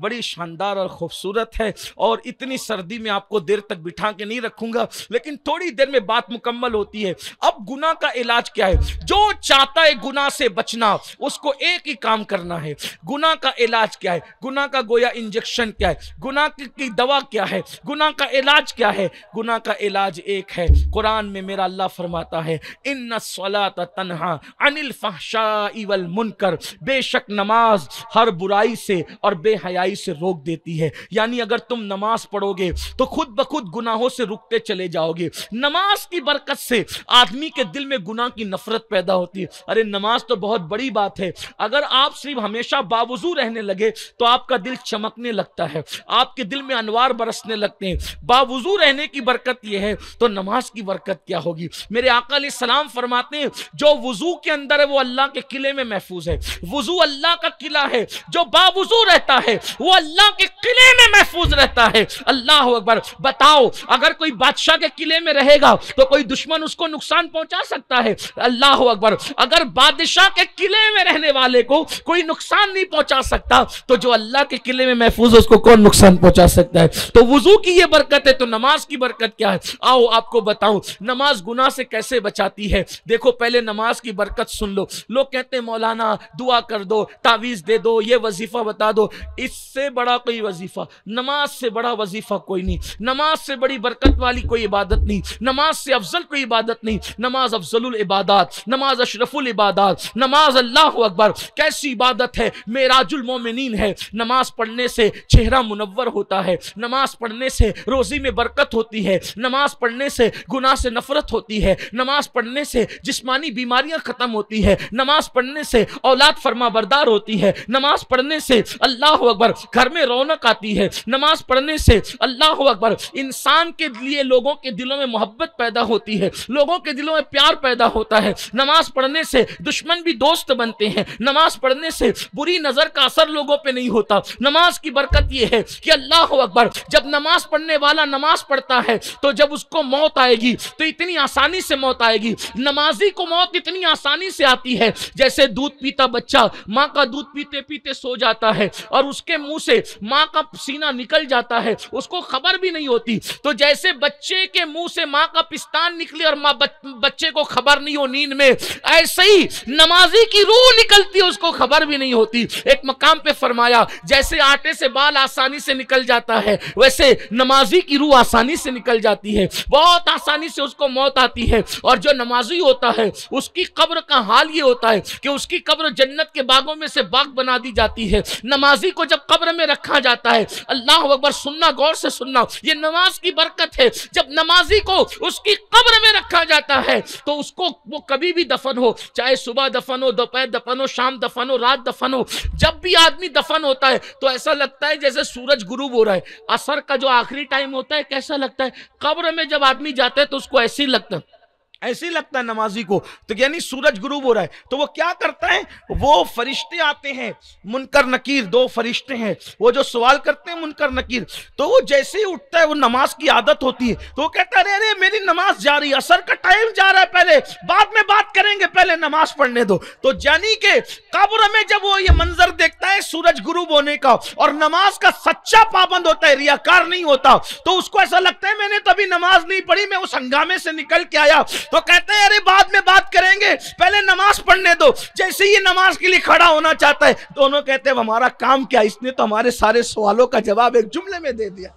बड़ी शानदार और ख़ूबसूरत है और इतनी सर्दी में आपको देर तक बिठा के नहीं रखूँगा लेकिन थोड़ी देर में बात मुकम्मल होती है है अब गुना का इलाज क्या है जो चाहता है गुना से बचना उसको एक ही काम करना है गुना का इलाज क्या है गुना का गोया इंजेक्शन क्या है गुना की दवा क्या है गुना का इलाज क्या है गुना का इलाज एक है कुरान में मेरा अल्लाह फरमाता है इन सलात तनहा अनिल फहशाइवल मुनकर बेशक नमाज हर बुराई से और बेहयाई से रोक देती है यानी अगर तुम नमाज पढ़ोगे तो खुद ब खुद गुनाहों से रुकते चले जाओगे नमाज की बरकत से आदमी के दिल में गुनाह की नफरत पैदा होती है अरे नमाज तो बहुत बड़ी बात है अगर आप सिर्फ हमेशा बावजू रहने लगे तो आपका दिल चमकने लगता है आपके दिल में अनवार बरसने लगते हैं बावजू रहने की बरकत यह है तो नमाज की बरकत क्या होगी मेरे आका सलाम फरमाते हैं जो वजू के अंदर है वो अल्लाह के किले में महफूज है वजू अल्लाह का किला है जो बावजू रहता है वो अल्लाह के किले में महफूज रहता है अल्लाह अकबर बताओ अगर कोई बादशाह के किले में रहेगा तो कोई दुश्मन उस उसको नुकसान पहुंचा सकता है अल्लाह अकबर अगर बादशाह के किले में रहने वाले को कोई नुकसान नहीं पहुंचा सकता तो जो अल्लाह के किले में महफूज उसको कौन नुकसान पहुंचा सकता है तो वजू की ये बरकत है तो नमाज की बरकत क्या है आओ आपको बताऊं नमाज गुना से कैसे बचाती है देखो पहले नमाज की बरकत सुन लो लोग कहते हैं मौलाना दुआ कर दो तावीज़ दे दो ये वजीफा बता दो इससे बड़ा कोई वजीफा नमाज से बड़ा वजीफा कोई नहीं नमाज से बड़ी बरकत वाली कोई इबादत नहीं नमाज से अफजल कोई इबादत इबादत नहीं नमाज अफजल इबादत नमाज अशरफुल इबादत नमाज अल्लाह अकबर कैसी इबादत है मेराजुल मोमिनीन है नमाज पढ़ने से चेहरा मुनवर होता है नमाज पढ़ने से रोज़ी में बरकत होती है नमाज पढ़ने से गुनाह से नफरत होती है नमाज पढ़ने से जिस्मानी बीमारियां ख़त्म होती है नमाज पढ़ने से औलाद फरमा बरदार होती है नमाज पढ़ने से अल्लाह अकबर घर में रौनक आती है नमाज पढ़ने से अल्लाह अकबर इंसान के लिए लोगों के दिलों में मोहब्बत पैदा होती है लोगों के दिलों में प्यार पैदा होता है नमाज पढ़ने से दुश्मन भी दोस्त बनते हैं नमाज पढ़ने से बुरी नज़र का असर लोगों पे नहीं होता नमाज की बरकत यह है कि अल्लाह अकबर जब नमाज पढ़ने वाला नमाज पढ़ता है तो जब उसको मौत आएगी तो इतनी आसानी से मौत आएगी नमाजी को मौत इतनी आसानी से आती है जैसे दूध पीता बच्चा माँ का दूध पीते पीते सो जाता है और उसके मुंह से माँ का सीना निकल जाता है उसको खबर भी नहीं होती तो जैसे बच्चे के मुंह से माँ का पिस्तान निकले और बच, बच्चे को खबर नहीं हो नींद में ऐसे ही नमाजी की रूह निकलती है उसको खबर भी नहीं होती एक मकाम पे फरमाया जैसे आटे से बाल आसानी से निकल जाता है वैसे नमाजी की रूह आसानी से निकल जाती है बहुत आसानी से उसको मौत आती है और जो नमाजी होता है उसकी कब्र का हाल ये होता है कि उसकी कब्र जन्नत के बागों में से बाग बना दी जाती है नमाजी को जब कब्र में रखा जाता है अल्लाह अकबर सुनना गौर से सुनना ये नमाज की बरकत है जब नमाजी को उसकी कब्र में रखा रखा जाता है तो उसको वो कभी भी दफन हो चाहे सुबह दफन हो दोपहर दफन हो शाम दफन हो रात दफन हो जब भी आदमी दफन होता है तो ऐसा लगता है जैसे सूरज गुरूब हो रहा है असर का जो आखिरी टाइम होता है कैसा लगता है कब्र में जब आदमी जाता है तो उसको ऐसे ही लगता है ऐसे ही लगता है नमाजी को तो यानी सूरज गुरूब हो रहा है तो वो क्या करता है वो फरिश्ते आते हैं मुनकर नकीर दो फरिश्ते हैं वो जो सवाल करते हैं मुनकर नकीर तो वो जैसे ही उठता है वो नमाज की आदत होती है तो वो कहता है अरे मेरी नमाज जा रही है असर का टाइम जा रहा है पहले बाद में बात करेंगे पहले नमाज पढ़ने दो तो जानी के कब्र में जब वो ये मंजर देखता है सूरज गुरूब होने का और नमाज का सच्चा पाबंद होता है रियाकार नहीं होता तो उसको ऐसा लगता है मैंने तभी तो नमाज नहीं पढ़ी मैं उस हंगामे से निकल के आया तो कहते हैं अरे बाद में बात करेंगे पहले नमाज पढ़ने दो जैसे ही नमाज के लिए खड़ा होना चाहता है दोनों कहते हैं हमारा काम क्या इसने तो हमारे सारे सवालों का जवाब एक जुमले में दे दिया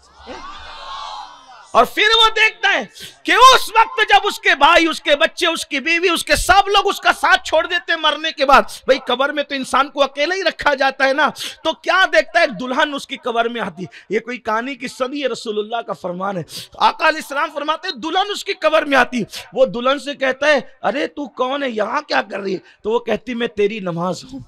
और फिर वो देखता है कि उस वक्त जब उसके भाई उसके बच्चे उसकी बीवी उसके सब लोग उसका साथ छोड़ देते हैं मरने के बाद भाई कबर में तो इंसान को अकेला ही रखा जाता है ना तो क्या देखता है दुल्हन उसकी कबर में आती है ये कोई कहानी की सदी है रसूलुल्लाह का फरमान है आकाल इस्लाम फरमाते दुल्हन उसकी कबर में आती वो दुल्हन से कहता है अरे तू कौन है यहाँ क्या कर रही है तो वो कहती मैं तेरी नमाज हूँ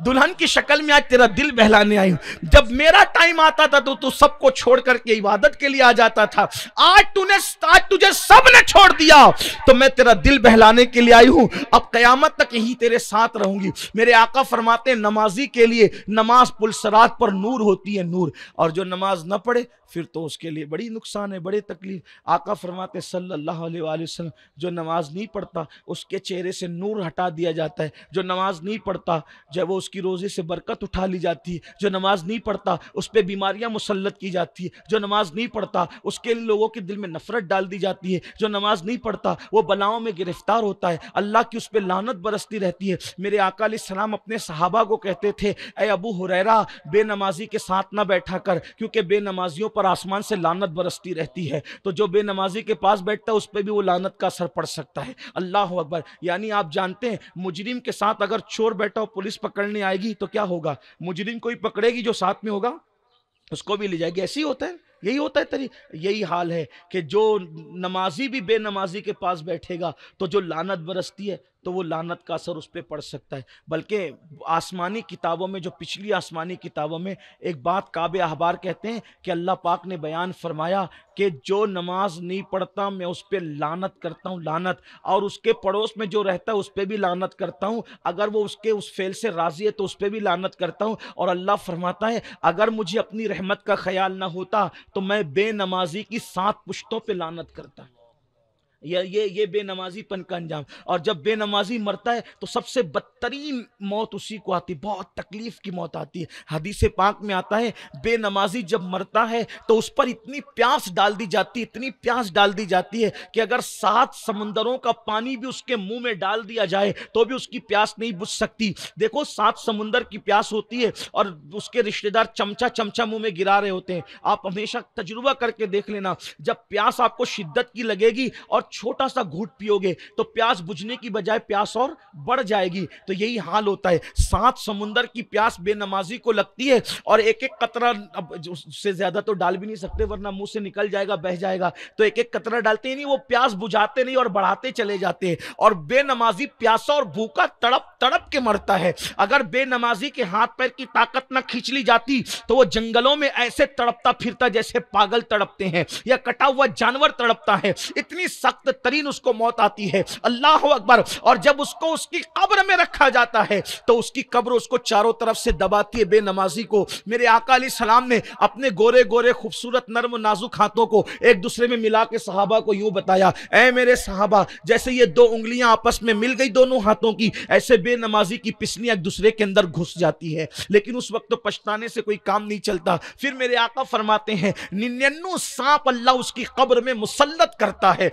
दुल्हन की शक्ल में आज तेरा दिल बहलाने आई हूं जब मेरा टाइम आता था तो तू सबको छोड़ करके इबादत के लिए आ जाता था आज तूने आज तुझे सब ने छोड़ दिया तो मैं तेरा दिल बहलाने के लिए आई हूं अब कयामत तक यही तेरे साथ रहूंगी मेरे आका फरमाते हैं नमाजी के लिए नमाज पुलसरात पर नूर होती है नूर और जो नमाज न पढ़े फिर तो उसके लिए बड़ी नुकसान है बड़े तकलीफ आका फरमाते सल्लल्लाहु अलैहि वसल्लम जो नमाज नहीं पढ़ता उसके चेहरे से नूर हटा दिया जाता है जो नमाज नहीं पढ़ता जब वो उसकी रोज़े से बरकत उठा ली जाती है जो नमाज नहीं पढ़ता उस पर बीमारियाँ मुसलत की जाती है जो नमाज नहीं पढ़ता उसके लिए लोगों के दिल में नफरत डाल दी जाती है जो नमाज नहीं पढ़ता वो बलाओं में गिरफ्तार होता है अल्लाह की उस पर लानत बरसती रहती है मेरे अकाल सलाम अपने सहाबा को कहते थे अः अबू हुरैरा बेनमाजी के साथ ना बैठा कर क्योंकि बेनमाजियों पर आसमान से लानत बरसती रहती है तो जो बेनमाजी के पास बैठता है उस पर भी वो लानत का असर पड़ सकता है अल्लाह अकबर यानी आप जानते हैं मुजरिम के साथ अगर चोर बैठा हो पुलिस पकड़ने पकड़ने आएगी तो क्या होगा मुजरिम कोई पकड़ेगी जो साथ में होगा उसको भी ले जाएगी ऐसे ही होता है यही होता है तरी यही हाल है कि जो नमाजी भी बेनमाजी के पास बैठेगा तो जो लानत बरसती है तो वो लानत का असर उस पर पड़ सकता है बल्कि आसमानी किताबों में जो पिछली आसमानी किताबों में एक बात काब अहबार कहते हैं कि अल्लाह पाक ने बयान फरमाया कि जो नमाज नहीं पढ़ता मैं उस पर लानत करता हूँ लानत और उसके पड़ोस में जो रहता है उस पर भी लानत करता हूँ अगर वो उसके उस फेल से राज़ी है तो उस पर भी लानत करता हूँ और अल्लाह फरमाता है अगर मुझे अपनी रहमत का ख्याल ना होता तो मैं बेनमाजी की सात पुश्तों पर लानत करता हूँ ये ये ये पन का अंजाम और जब बेनमाजी मरता है तो सबसे बदतरीन मौत उसी को आती बहुत तकलीफ की मौत आती है हदीस पाक में आता है बेनमाजी जब मरता है तो उस पर इतनी प्यास डाल दी जाती है इतनी प्यास डाल दी जाती है कि अगर सात समुंदरों का पानी भी उसके मुंह में डाल दिया जाए तो भी उसकी प्यास नहीं बुझ सकती देखो सात समुंदर की प्यास होती है और उसके रिश्तेदार चमचा चमचा मुँह में गिरा रहे होते हैं आप हमेशा तजुर्बा करके देख लेना जब प्यास आपको शिद्दत की लगेगी और छोटा सा घूट पियोगे तो प्यास बुझने की बजाय प्यास और बढ़ जाएगी तो यही हाल होता है सात समुंदर की प्यास बेनमाजी को लगती है और एक एक कतरा अब उससे ज्यादा तो डाल भी नहीं सकते वरना मुंह से निकल जाएगा बह जाएगा तो एक एक कतरा डालते ही नहीं वो प्यास बुझाते नहीं और बढ़ाते चले जाते हैं और बेनमाजी प्यासा और भूखा तड़प तड़प के मरता है अगर बेनमाजी के हाथ पैर की ताकत ना खींच ली जाती तो वो जंगलों में ऐसे तड़पता फिरता जैसे पागल तड़पते हैं या कटा हुआ जानवर तड़पता है इतनी सख्त सख्त तरीन उसको मौत आती है अल्लाह अकबर और जब उसको उसकी कब्र में रखा जाता है तो उसकी कब्र उसको चारों तरफ से दबाती है बेनमाजी को मेरे आका सलाम ने अपने गोरे गोरे खूबसूरत नर्म नाजुक हाथों को एक दूसरे में मिला के सहाबा को यूं बताया ए मेरे सहाबा जैसे ये दो उंगलियां आपस में मिल गई दोनों हाथों की ऐसे बेनमाजी की पिसनिया एक दूसरे के अंदर घुस जाती है लेकिन उस वक्त तो पछताने से कोई काम नहीं चलता फिर मेरे आका फरमाते हैं निन्यानु सांप अल्लाह उसकी कब्र में मुसलत करता है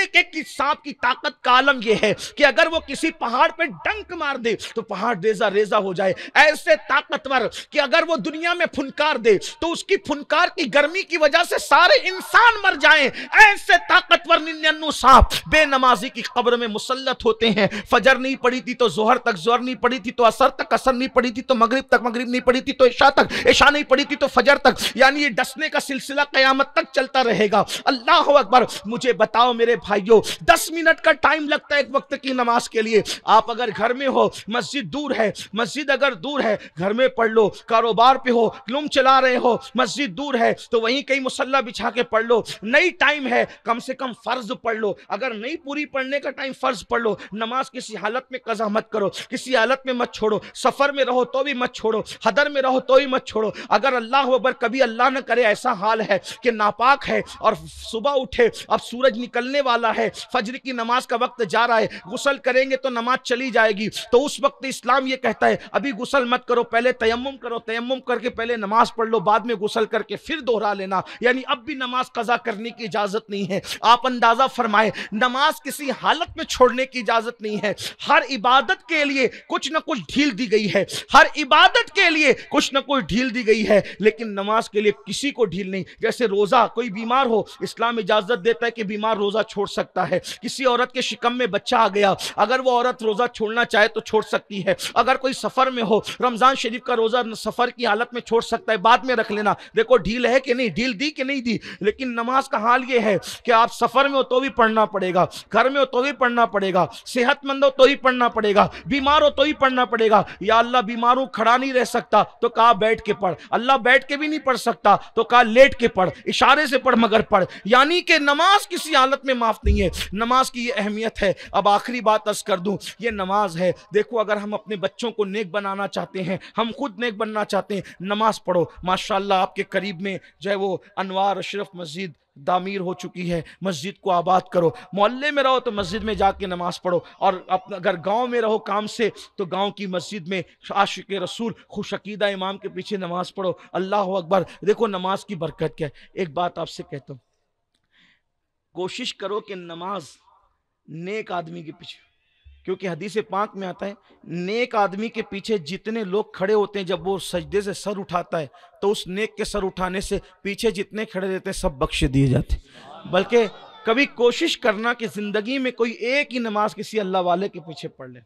एक एक की सांप की ताकत का आलम यह है कि अगर वो किसी पहाड़ पे डंक मार दे तो पहाड़ रेजा रेजा हो जाए ऐसे ताकतवर कि अगर वो दुनिया में फुनकार दे तो उसकी फुनकार की गर्मी की वजह से सारे इंसान मर जाएं ऐसे ताकतवर निन्यानु सांप बेनमाजी की कब्र में मुसलत होते हैं फजर नहीं पड़ी थी तो जोहर तक जोहर नहीं पड़ी थी तो असर तक असर नहीं पड़ी थी तो मगरिब तक मगरिब नहीं पड़ी थी तो ईशा तक ईशा नहीं पड़ी थी तो फजर तक यानी ये डसने का सिलसिला कयामत तक चलता रहेगा अल्लाह अकबर मुझे बताओ मेरे मेरे भाइयों दस मिनट का टाइम लगता है एक वक्त की नमाज के लिए आप अगर घर में हो मस्जिद दूर है मस्जिद अगर दूर है घर में पढ़ लो कारोबार पे हो लूम चला रहे हो मस्जिद दूर है तो वहीं कहीं मुसल्ला बिछा के पढ़ लो नई टाइम है कम से कम फर्ज पढ़ लो अगर नहीं पूरी पढ़ने का टाइम फर्ज पढ़ लो नमाज किसी हालत में कजा मत करो किसी हालत में मत छोड़ो सफर में रहो तो भी मत छोड़ो हदर में रहो तो भी मत छोड़ो अगर अल्लाह अकबर कभी अल्लाह ना करे ऐसा हाल है कि नापाक है और सुबह उठे अब सूरज निकलने वाला है फजर की नमाज का वक्त जा रहा है गुसल करेंगे तो नमाज चली जाएगी तो उस वक्त इस्लाम ये कहता है अभी गुसल मत करो पहले तयम करो तयम करके पहले नमाज पढ़ लो बाद में गुसल करके फिर दोहरा लेना यानी अब भी नमाज कजा करने की इजाज़त नहीं है आप अंदाज़ा फरमाए नमाज किसी हालत में छोड़ने की इजाज़त नहीं है हर इबादत के लिए कुछ ना कुछ ढील दी गई है हर इबादत के लिए कुछ ना कुछ ढील दी गई है लेकिन नमाज के लिए किसी को ढील नहीं जैसे रोज़ा कोई बीमार हो इस्लाम इजाज़त देता है कि बीमार रोज़ा छोड़ सकता है किसी औरत के शिकम में बच्चा आ गया अगर वो औरत रोज़ा छोड़ना चाहे तो छोड़ सकती है अगर कोई सफ़र में हो रमज़ान शरीफ का रोज़ा सफ़र की हालत में छोड़ सकता है बाद में रख लेना देखो ढील है कि नहीं ढील दी कि नहीं दी लेकिन नमाज का हाल यह है कि आप सफ़र में हो तो भी पढ़ना पड़ेगा घर में हो तो भी पढ़ना पड़ेगा सेहतमंद हो तो ही पढ़ना पड़ेगा बीमार हो तो ही पढ़ना पड़ेगा या अल्लाह बीमार हो खड़ा नहीं रह सकता तो कहा बैठ के पढ़ अल्लाह बैठ के भी नहीं पढ़ सकता तो कहा लेट के पढ़ इशारे से पढ़ मगर पढ़ यानी कि नमाज किसी हालत में माफ़ नहीं है नमाज की ये अहमियत है अब आखिरी बात अर्ज कर दूँ ये नमाज है देखो अगर हम अपने बच्चों को नेक बनाना चाहते हैं हम खुद नेक बनना चाहते हैं नमाज पढ़ो माशा आपके करीब में जो है वो अनवार अशरफ मस्जिद दामीर हो चुकी है मस्जिद को आबाद करो मोहल्ले में रहो तो मस्जिद में जाके नमाज पढ़ो और अपना अगर गांव में रहो काम से तो गांव की मस्जिद में आशिक रसूल खुशकीदा इमाम के पीछे नमाज पढ़ो अल्लाह अकबर देखो नमाज की बरकत क्या है एक बात आपसे कहता हूँ कोशिश करो कि नमाज नेक आदमी के पीछे क्योंकि हदीस पाक में आता है नेक आदमी के पीछे जितने लोग खड़े होते हैं जब वो सजदे से सर उठाता है तो उस नेक के सर उठाने से पीछे जितने खड़े रहते हैं सब बख्शे दिए जाते हैं बल्कि कभी कोशिश करना कि ज़िंदगी में कोई एक ही नमाज किसी अल्लाह वाले के पीछे पढ़ ले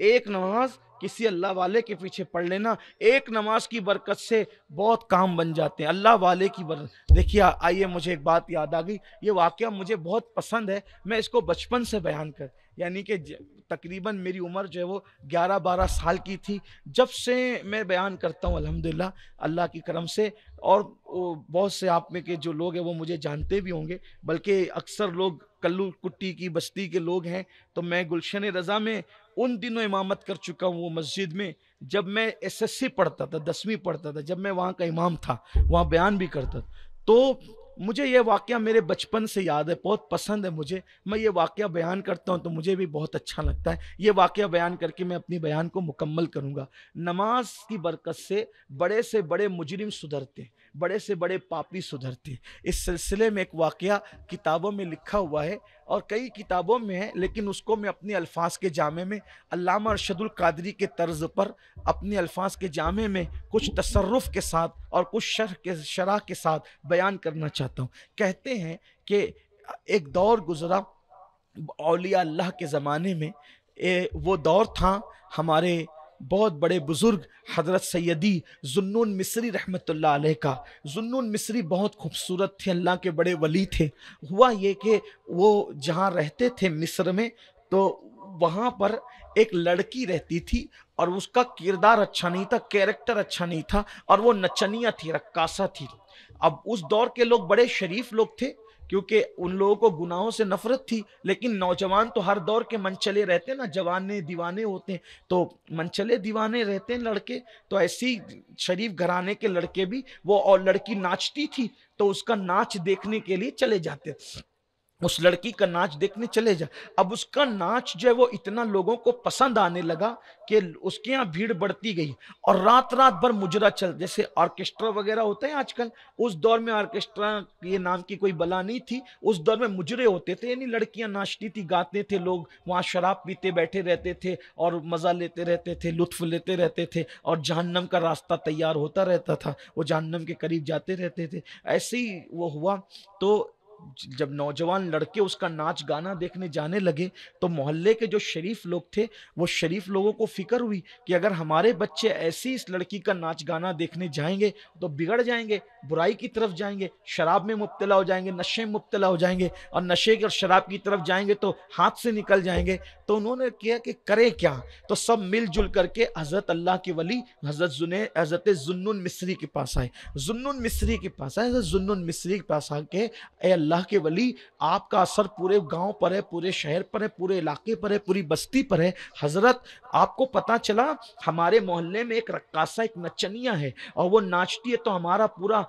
एक नमाज किसी अल्लाह वाले के पीछे पढ़ लेना एक नमाज की बरकत से बहुत काम बन जाते हैं अल्लाह वाले की बर देखिए आइए मुझे एक बात याद आ गई ये वाक्य मुझे बहुत पसंद है मैं इसको बचपन से बयान कर यानी कि तकरीबन मेरी उम्र जो है वो 11-12 साल की थी जब से मैं बयान करता हूँ अल्हम्दुलिल्लाह अल्लाह की करम से और बहुत से आप में के जो लोग हैं वो मुझे जानते भी होंगे बल्कि अक्सर लोग कल्लू कुट्टी की बस्ती के लोग हैं तो मैं गुलशन रज़ा में उन दिनों इमामत कर चुका हूँ वो मस्जिद में जब मैं एसएससी पढ़ता था दसवीं पढ़ता था जब मैं वहाँ का इमाम था वहाँ बयान भी करता था तो मुझे ये वाक़ मेरे बचपन से याद है बहुत पसंद है मुझे मैं ये वाक़ बयान करता हूँ तो मुझे भी बहुत अच्छा लगता है ये वाक़ बयान करके मैं अपनी बयान को मुकम्मल करूँगा नमाज की बरकत से बड़े से बड़े मुजरिम सुधरते हैं बड़े से बड़े पापी सुधरते इस सिलसिले में एक वाक़ किताबों में लिखा हुआ है और कई किताबों में है लेकिन उसको मैं अपने अल्फाज के जामे में अलामा अरशदुल कादरी के तर्ज पर अपने अल्फाज के जामे में कुछ तसरफ़ के साथ और कुछ शर के शराह के साथ बयान करना चाहता हूँ कहते हैं कि एक दौर गुज़रा अलिया अल्लाह के ज़माने में ए, वो दौर था हमारे बहुत बड़े बुज़ुर्ग हज़रत सैदी जुन्नून मिस्री रहमत ला का जुन्नून मिस्री बहुत खूबसूरत थे अल्लाह के बड़े वली थे हुआ ये कि वो जहाँ रहते थे मिस्र में तो वहाँ पर एक लड़की रहती थी और उसका किरदार अच्छा नहीं था कैरेक्टर अच्छा नहीं था और वो नचनिया थी रक्कासा थी अब उस दौर के लोग बड़े शरीफ लोग थे क्योंकि उन लोगों को गुनाहों से नफरत थी लेकिन नौजवान तो हर दौर के मनचले रहते हैं ना जवाने दीवाने होते हैं तो मनचले दीवाने रहते हैं लड़के तो ऐसी शरीफ घराने के लड़के भी वो और लड़की नाचती थी तो उसका नाच देखने के लिए चले जाते उस लड़की का नाच देखने चले जा अब उसका नाच जो है वो इतना लोगों को पसंद आने लगा कि उसके यहाँ भीड़ बढ़ती गई और रात रात भर मुजरा चल जैसे ऑर्केस्ट्रा वगैरह होते हैं आजकल उस दौर में ऑर्केस्ट्रा ये नाम की कोई बला नहीं थी उस दौर में मुजरे होते थे यानी लड़कियाँ नाचती थी गाते थे लोग वहाँ शराब पीते बैठे रहते थे और मज़ा लेते रहते थे लुत्फ लेते रहते थे और जहन्नम का रास्ता तैयार होता रहता था वो जहन्नम के करीब जाते रहते थे ऐसे ही वो हुआ तो जब नौजवान लड़के उसका नाच गाना देखने जाने लगे तो मोहल्ले के जो शरीफ लोग थे वो शरीफ लोगों को फिक्र हुई कि अगर हमारे बच्चे ऐसी इस लड़की का नाच गाना देखने जाएंगे तो बिगड़ जाएंगे बुराई की तरफ जाएंगे शराब में मुबतला हो जाएंगे नशे में मुबतला हो जाएंगे और नशे और शराब की तरफ जाएंगे तो हाथ से निकल जाएंगे तो उन्होंने किया कि करें क्या तो सब मिलजुल करके हज़रत अल्लाह के वली हज़रत जुने हज़रत जुन्नुन मिस्री के पास आए जुन्नुन मिस्री के पास आए हज़रत जुन्नुन मिस्री के पास आके ए अल्लाह के वली आपका असर पूरे गाँव पर है पूरे शहर पर है पूरे इलाके पर है पूरी बस्ती पर है हज़रत आपको पता चला हमारे मोहल्ले में एक रक्कासा एक नचनिया है और वो नाचती है तो हमारा पूरा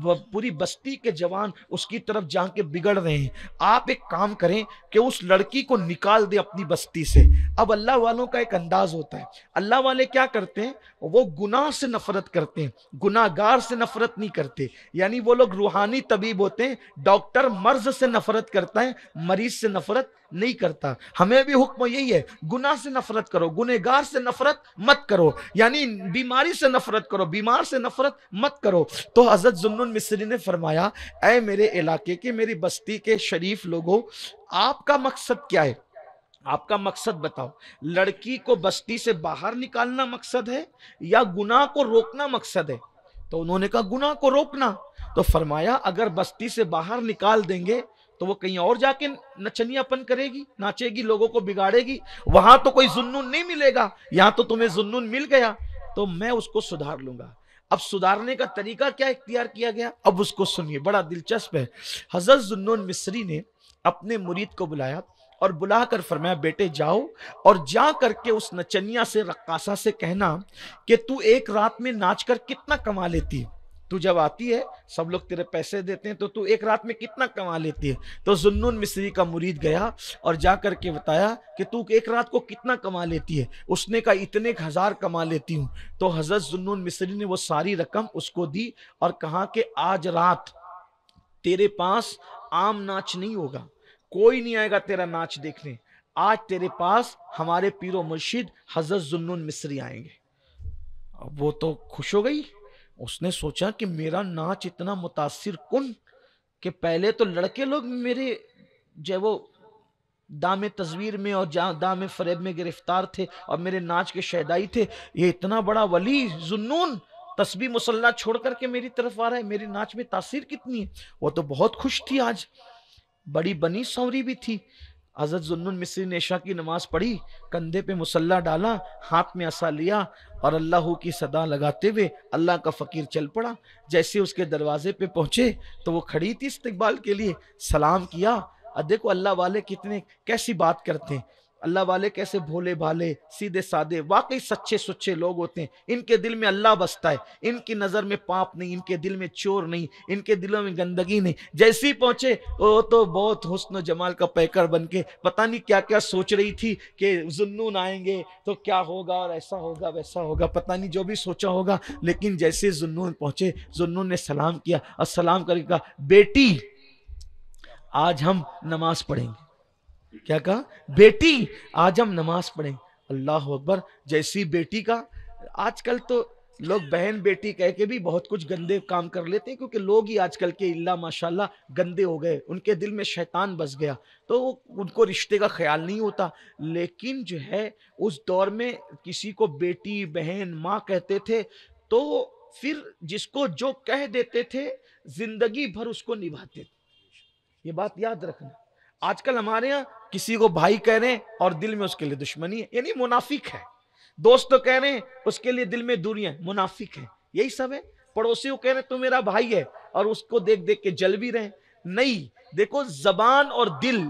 पूरी बस्ती के जवान उसकी तरफ जाके बिगड़ रहे हैं आप एक काम करें कि उस लड़की को निकाल दे अपनी बस्ती से अब अल्लाह वालों का एक अंदाज होता है अल्लाह वाले क्या करते हैं वो गुनाह से नफरत करते हैं गुनागार से नफरत नहीं करते यानी वो लोग रूहानी तबीब होते हैं डॉक्टर मर्ज से नफरत करता है मरीज से नफरत नहीं करता हमें भी हुक्म यही है गुनाह से नफरत करो गुनेगार से नफरत मत करो यानी बीमारी से नफरत करो बीमार से नफरत मत करो तो हजरत जुन्न हारून मिस्री ने फरमाया ए मेरे इलाके के मेरी बस्ती के शरीफ लोगों आपका मकसद क्या है आपका मकसद बताओ लड़की को बस्ती से बाहर निकालना मकसद है या गुनाह को रोकना मकसद है तो उन्होंने कहा गुनाह को रोकना तो फरमाया अगर बस्ती से बाहर निकाल देंगे तो वो कहीं और जाके नचनियापन करेगी नाचेगी लोगों को बिगाड़ेगी वहां तो कोई जुन्नून नहीं मिलेगा यहाँ तो तुम्हें जुन्नून मिल गया तो मैं उसको सुधार लूंगा अब सुधारने का तरीका क्या इख्तियार किया गया अब उसको सुनिए बड़ा दिलचस्प है हजरत जुन्नून मिस्री ने अपने मुरीद को बुलाया और बुला कर फरमाया बेटे जाओ और जा करके उस नचनिया से रक्कासा से कहना कि तू एक रात में नाच कर कितना कमा लेती है तू जब आती है सब लोग तेरे पैसे देते हैं तो तू एक रात में कितना कमा लेती है तो जुन्नून मिस्री का मुरीद गया और जा कर के बताया कि तू एक रात को कितना कमा लेती है उसने कहा इतने हज़ार कमा लेती हूँ तो हज़रत जुन्नून मिस्री ने वो सारी रकम उसको दी और कहा कि आज रात तेरे पास आम नाच नहीं होगा कोई नहीं आएगा तेरा नाच देखने आज तेरे पास हमारे पीरो मुर्शिद हज़रत जुन्नून मिस्री आएंगे वो तो खुश हो गई उसने सोचा कि मेरा नाच इतना मुतासर कन कि पहले तो लड़के लोग मेरे जो वो दाम तस्वीर में और जहाँ दाम फरेब में गिरफ्तार थे और मेरे नाच के शहदाई थे ये इतना बड़ा वली जुनून तस्बी मुसल्ला छोड़ करके मेरी तरफ आ रहा है मेरे नाच में तासीर कितनी है वो तो बहुत खुश थी आज बड़ी बनी सौरी भी थी हजरत जुन्नुन मिस्री ने ईशा की नमाज पढ़ी कंधे पे मुसल्ला डाला हाथ में असा लिया और अल्लाह की सदा लगाते हुए अल्लाह का फ़कीर चल पड़ा जैसे उसके दरवाजे पे पहुंचे तो वो खड़ी थी इस्तकबाल के लिए सलाम किया अब देखो अल्लाह वाले कितने कैसी बात करते हैं अल्लाह वाले कैसे भोले भाले सीधे साधे वाकई सच्चे सुच्चे लोग होते हैं इनके दिल में अल्लाह बसता है इनकी नज़र में पाप नहीं इनके दिल में चोर नहीं इनके दिलों में गंदगी नहीं जैसे ही पहुँचे वो तो बहुत हुस्न जमाल का पैकर बन के पता नहीं क्या क्या सोच रही थी कि जुन्नून आएंगे तो क्या होगा और ऐसा होगा वैसा होगा पता नहीं जो भी सोचा होगा लेकिन जैसे जुनून पहुँचे जुनून ने सलाम किया और सलाम करके कहा बेटी आज हम नमाज पढ़ेंगे क्या कहा बेटी आज हम नमाज पढ़ें अल्लाह अकबर जैसी बेटी का आजकल तो लोग बहन बेटी कह के भी बहुत कुछ गंदे काम कर लेते हैं क्योंकि लोग ही आजकल के इल्ला माशाल्लाह गंदे हो गए उनके दिल में शैतान बस गया तो वो उनको रिश्ते का ख्याल नहीं होता लेकिन जो है उस दौर में किसी को बेटी बहन माँ कहते थे तो फिर जिसको जो कह देते थे जिंदगी भर उसको निभाते थे ये बात याद रखना आजकल हमारे यहाँ किसी को भाई कह रहे हैं और दिल में उसके लिए दुश्मनी है यानी मुनाफिक है दोस्त तो कह रहे हैं उसके लिए दिल में है मुनाफिक है यही सब है पड़ोसी को कह रहे तू मेरा भाई है और उसको देख देख के जल भी रहे नहीं देखो जबान और दिल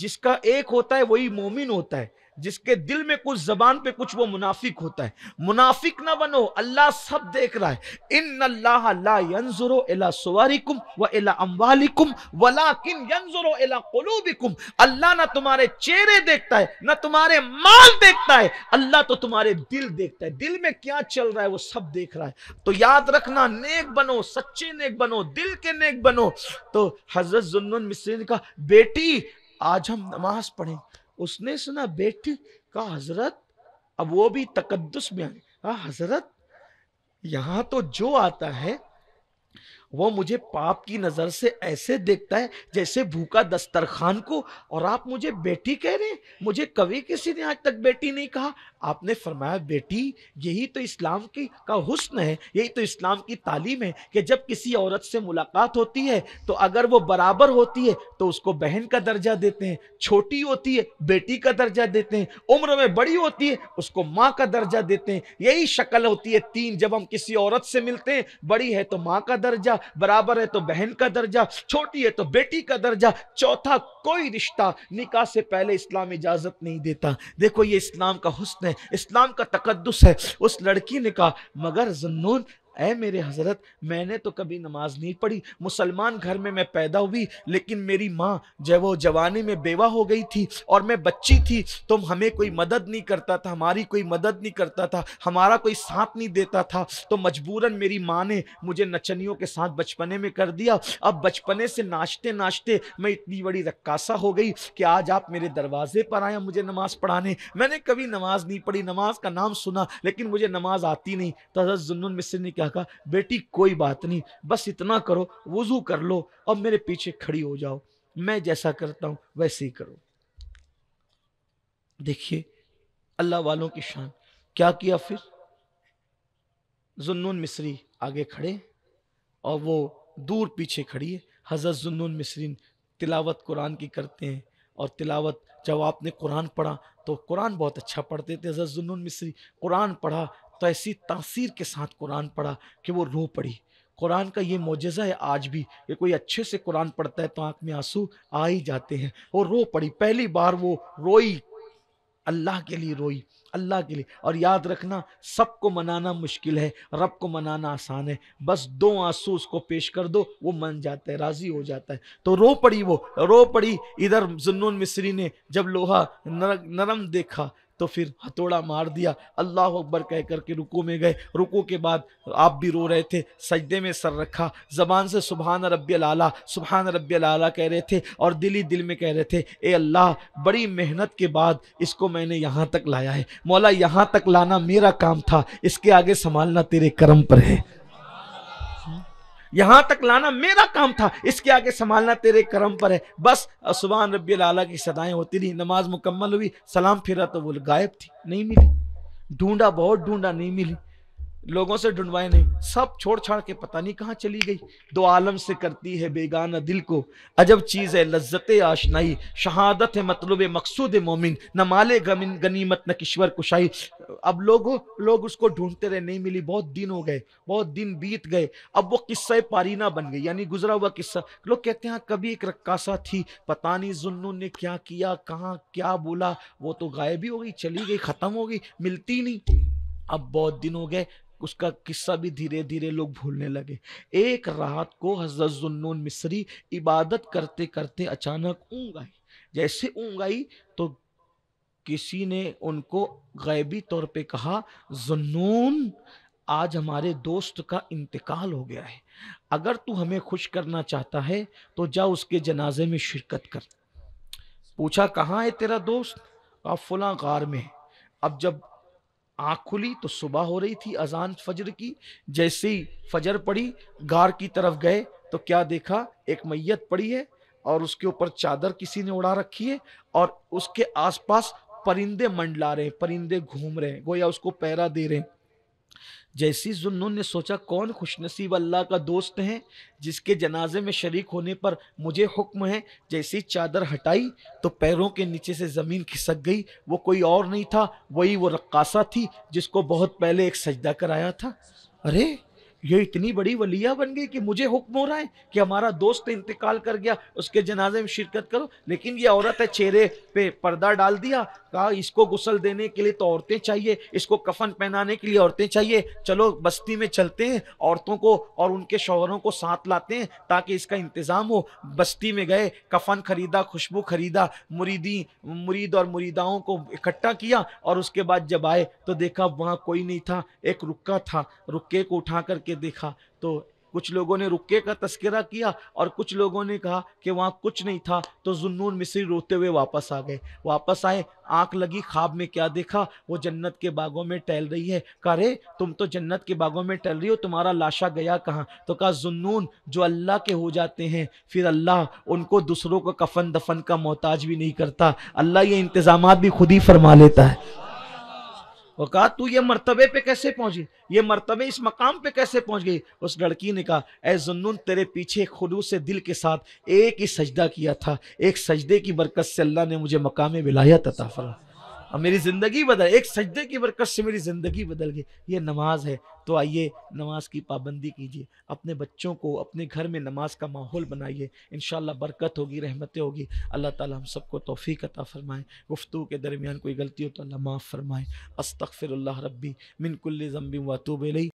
जिसका एक होता है वही मोमिन होता है जिसके दिल में कुछ जबान पे कुछ वो मुनाफिक होता है मुनाफिक ना बनो अल्लाह सब देख रहा है इन अल्लाह लाजुरो एला व एला अम्वालिकुम वलाकिन यंजुरो कुलूबिकुम अल्लाह ना तुम्हारे चेहरे देखता है ना तुम्हारे माल देखता है अल्लाह तो तुम्हारे दिल देखता है दिल में क्या चल रहा है वो सब देख रहा है तो याद रखना नेक बनो सच्चे नेक बनो दिल के नेक बनो तो हजरत जुन्न मिस्र ने कहा बेटी आज हम नमाज पढ़ें उसने सुना बेटी कहा हजरत अब वो भी तकदस में आए कहा हजरत यहाँ तो जो आता है वो मुझे पाप की नजर से ऐसे देखता है जैसे भूखा दस्तरखान को और आप मुझे बेटी कह रहे हैं मुझे कभी किसी ने आज तक बेटी नहीं कहा आपने फरमाया बेटी यही तो इस्लाम की का हुस्न है यही तो इस्लाम की तालीम है कि जब किसी औरत से मुलाकात होती है तो अगर वो बराबर होती है तो उसको बहन का दर्जा देते हैं छोटी होती है बेटी का दर्जा देते हैं उम्र में बड़ी होती है उसको माँ का दर्जा देते हैं यही शक्ल होती है तीन जब हम किसी औरत से मिलते हैं बड़ी है तो माँ का दर्जा बराबर है तो बहन का दर्जा छोटी है तो बेटी का दर्जा चौथा कोई रिश्ता निकाह से पहले इस्लाम इजाज़त नहीं देता देखो ये इस्लाम का हुस्न है इस्लाम का तकदस है उस लड़की ने कहा मगर जन्नून ऐ मेरे हजरत मैंने तो कभी नमाज नहीं पढ़ी मुसलमान घर में मैं पैदा हुई लेकिन मेरी माँ जब वो जवानी में बेवा हो गई थी और मैं बच्ची थी तुम तो हमें कोई मदद नहीं करता था हमारी कोई मदद नहीं करता था हमारा कोई साथ नहीं देता था तो मजबूरन मेरी माँ ने मुझे नचनियों के साथ बचपने में कर दिया अब बचपने से नाचते नाचते मैं इतनी बड़ी रक्कासा हो गई कि आज आप मेरे दरवाजे पर आया मुझे नमाज पढ़ाने मैंने कभी नमाज नहीं पढ़ी नमाज का नाम सुना लेकिन मुझे नमाज आती नहीं तो हजरत जुन्नुन मिस्र ने का बेटी कोई बात नहीं बस इतना करो वजू कर लो और मेरे पीछे खड़ी हो जाओ मैं जैसा करता हूँ वैसे ही करो देखिए अल्लाह वालों की शान क्या किया फिर जुन्नून मिस्री आगे खड़े और वो दूर पीछे खड़ी है हज़रत जुन्नून मिस्री तिलावत कुरान की करते हैं और तिलावत जब आपने कुरान पढ़ा तो कुरान बहुत अच्छा पढ़ते थे हज़रत जुन्नून मिस्री कुरान पढ़ा तो ऐसी तासीर के साथ कुरान पढ़ा कि वो रो पड़ी कुरान का ये मोजा है आज भी कि कोई अच्छे से कुरान पढ़ता है तो आँख में आंसू आ ही जाते हैं वो रो पड़ी पहली बार वो रोई अल्लाह के लिए रोई अल्लाह के लिए और याद रखना सबको मनाना मुश्किल है रब को मनाना आसान है बस दो आंसू उसको पेश कर दो वो मन जाता है राज़ी हो जाता है तो रो पड़ी वो रो पड़ी इधर जुन्नून मिस्री ने जब लोहा नर, नरम देखा तो फिर हथौड़ा मार दिया अल्लाह अकबर कह करके रुको में गए रुको के बाद आप भी रो रहे थे सजदे में सर रखा ज़बान से सुबहान रबी लाला सुबहान रबी लाला कह रहे थे और दिल ही दिल में कह रहे थे ए अल्लाह बड़ी मेहनत के बाद इसको मैंने यहाँ तक लाया है मौला यहाँ तक लाना मेरा काम था इसके आगे संभालना तेरे करम पर है यहां तक लाना मेरा काम था इसके आगे संभालना तेरे करम पर है बस असबान रबी लाला की सदाएं होती रही नमाज मुकम्मल हुई सलाम फिरा तो वो गायब थी नहीं मिली ढूंढा बहुत ढूंढा नहीं मिली लोगों से ढूंढवाए नहीं सब छोड़ छाड़ के पता नहीं कहाँ चली गई दो आलम से करती है बेगाना दिल को अजब चीज़ है लज्जत आशनाई शहादत है मतलब मकसूद मोमिन न माले गमिन गनीमत न किश्वर कुशाई अब लोग लोग उसको ढूंढते रहे नहीं मिली बहुत दिन हो गए बहुत दिन बीत गए अब वो किस्सा पारीना बन गई यानी गुजरा हुआ किस्सा लोग कहते हैं हाँ, कभी एक रक्कासा थी पता नहीं जुन्नू ने क्या किया कहाँ क्या बोला वो तो गायब ही हो गई चली गई ख़त्म हो गई मिलती नहीं अब बहुत दिन हो गए उसका किस्सा भी धीरे धीरे लोग भूलने लगे एक रात को हजरत जुन्नून मिस्री इबादत करते करते अचानक ऊँग आई जैसे ऊँग आई तो किसी ने उनको गैबी तौर पे कहा जुन्नून आज हमारे दोस्त का इंतकाल हो गया है अगर तू हमें खुश करना चाहता है तो जा उसके जनाजे में शिरकत कर पूछा कहाँ है तेरा दोस्त कहा फुला गार में अब जब आँख खुली तो सुबह हो रही थी अजान फजर की जैसे ही फजर पड़ी गार की तरफ गए तो क्या देखा एक मैयत पड़ी है और उसके ऊपर चादर किसी ने उड़ा रखी है और उसके आसपास परिंदे मंडला रहे परिंदे घूम रहे हैं गोया उसको पैरा दे रहे हैं जैसी जुन्नून ने सोचा कौन खुशनसीब अल्लाह का दोस्त है जिसके जनाजे में शरीक होने पर मुझे हुक्म है जैसी चादर हटाई तो पैरों के नीचे से ज़मीन खिसक गई वो कोई और नहीं था वही वो रक्कासा थी जिसको बहुत पहले एक सजदा कराया था अरे ये इतनी बड़ी वलिया बन गई कि मुझे हुक्म हो रहा है कि हमारा दोस्त इंतकाल कर गया उसके जनाजे में शिरकत करो लेकिन ये औरत है चेहरे पे पर्दा डाल दिया कहा इसको गुसल देने के लिए तो औरतें चाहिए इसको कफन पहनाने के लिए औरतें चाहिए चलो बस्ती में चलते हैं औरतों को और उनके शोहरों को साथ लाते हैं ताकि इसका इंतज़ाम हो बस्ती में गए कफन खरीदा खुशबू खरीदा मुरीदी मुरीद और मुरीदाओं को इकट्ठा किया और उसके बाद जब आए तो देखा वहाँ कोई नहीं था एक रुक्का था रुक्के को उठा करके के देखा तो कुछ लोगों ने रुके का तस्करा किया और कुछ लोगों ने कहा कि वहाँ कुछ नहीं था तो जुन्नून मिस्री रोते हुए वापस आ गए वापस आए आंख लगी ख्वाब में क्या देखा वो जन्नत के बागों में टहल रही है करे तुम तो जन्नत के बागों में टहल रही हो तुम्हारा लाशा गया कहाँ तो कहा जुन्नून जो अल्लाह के हो जाते हैं फिर अल्लाह उनको दूसरों को कफन दफन का मोहताज भी नहीं करता अल्लाह ये इंतजाम भी खुद ही फरमा लेता है और कहा तू ये मरतबे पे कैसे पहुंची ये मरतबे इस मकाम पे कैसे पहुंच गई उस लड़की ने कहा ऐ जुन्नून तेरे पीछे खुदू से दिल के साथ एक ही सजदा किया था एक सजदे की बरकत से अल्लाह ने मुझे मकाम विलायत अता फरमाया अब मेरी ज़िंदगी बदल एक सजदे की बरकत से मेरी ज़िंदगी बदल गई ये नमाज है तो आइए नमाज की पाबंदी कीजिए अपने बच्चों को अपने घर में नमाज का माहौल बनाइए इन बरकत होगी रहमतें होगी अल्लाह ताला हम सबको तोफ़ी अता फ़रमाएँ गुफ्तु के दरमियान कोई गलती हो तो अल्लाह माफ़ फरमाएँ अस्तफ़िर रब्बी मिनकुल्ल ज़म्बी वातूब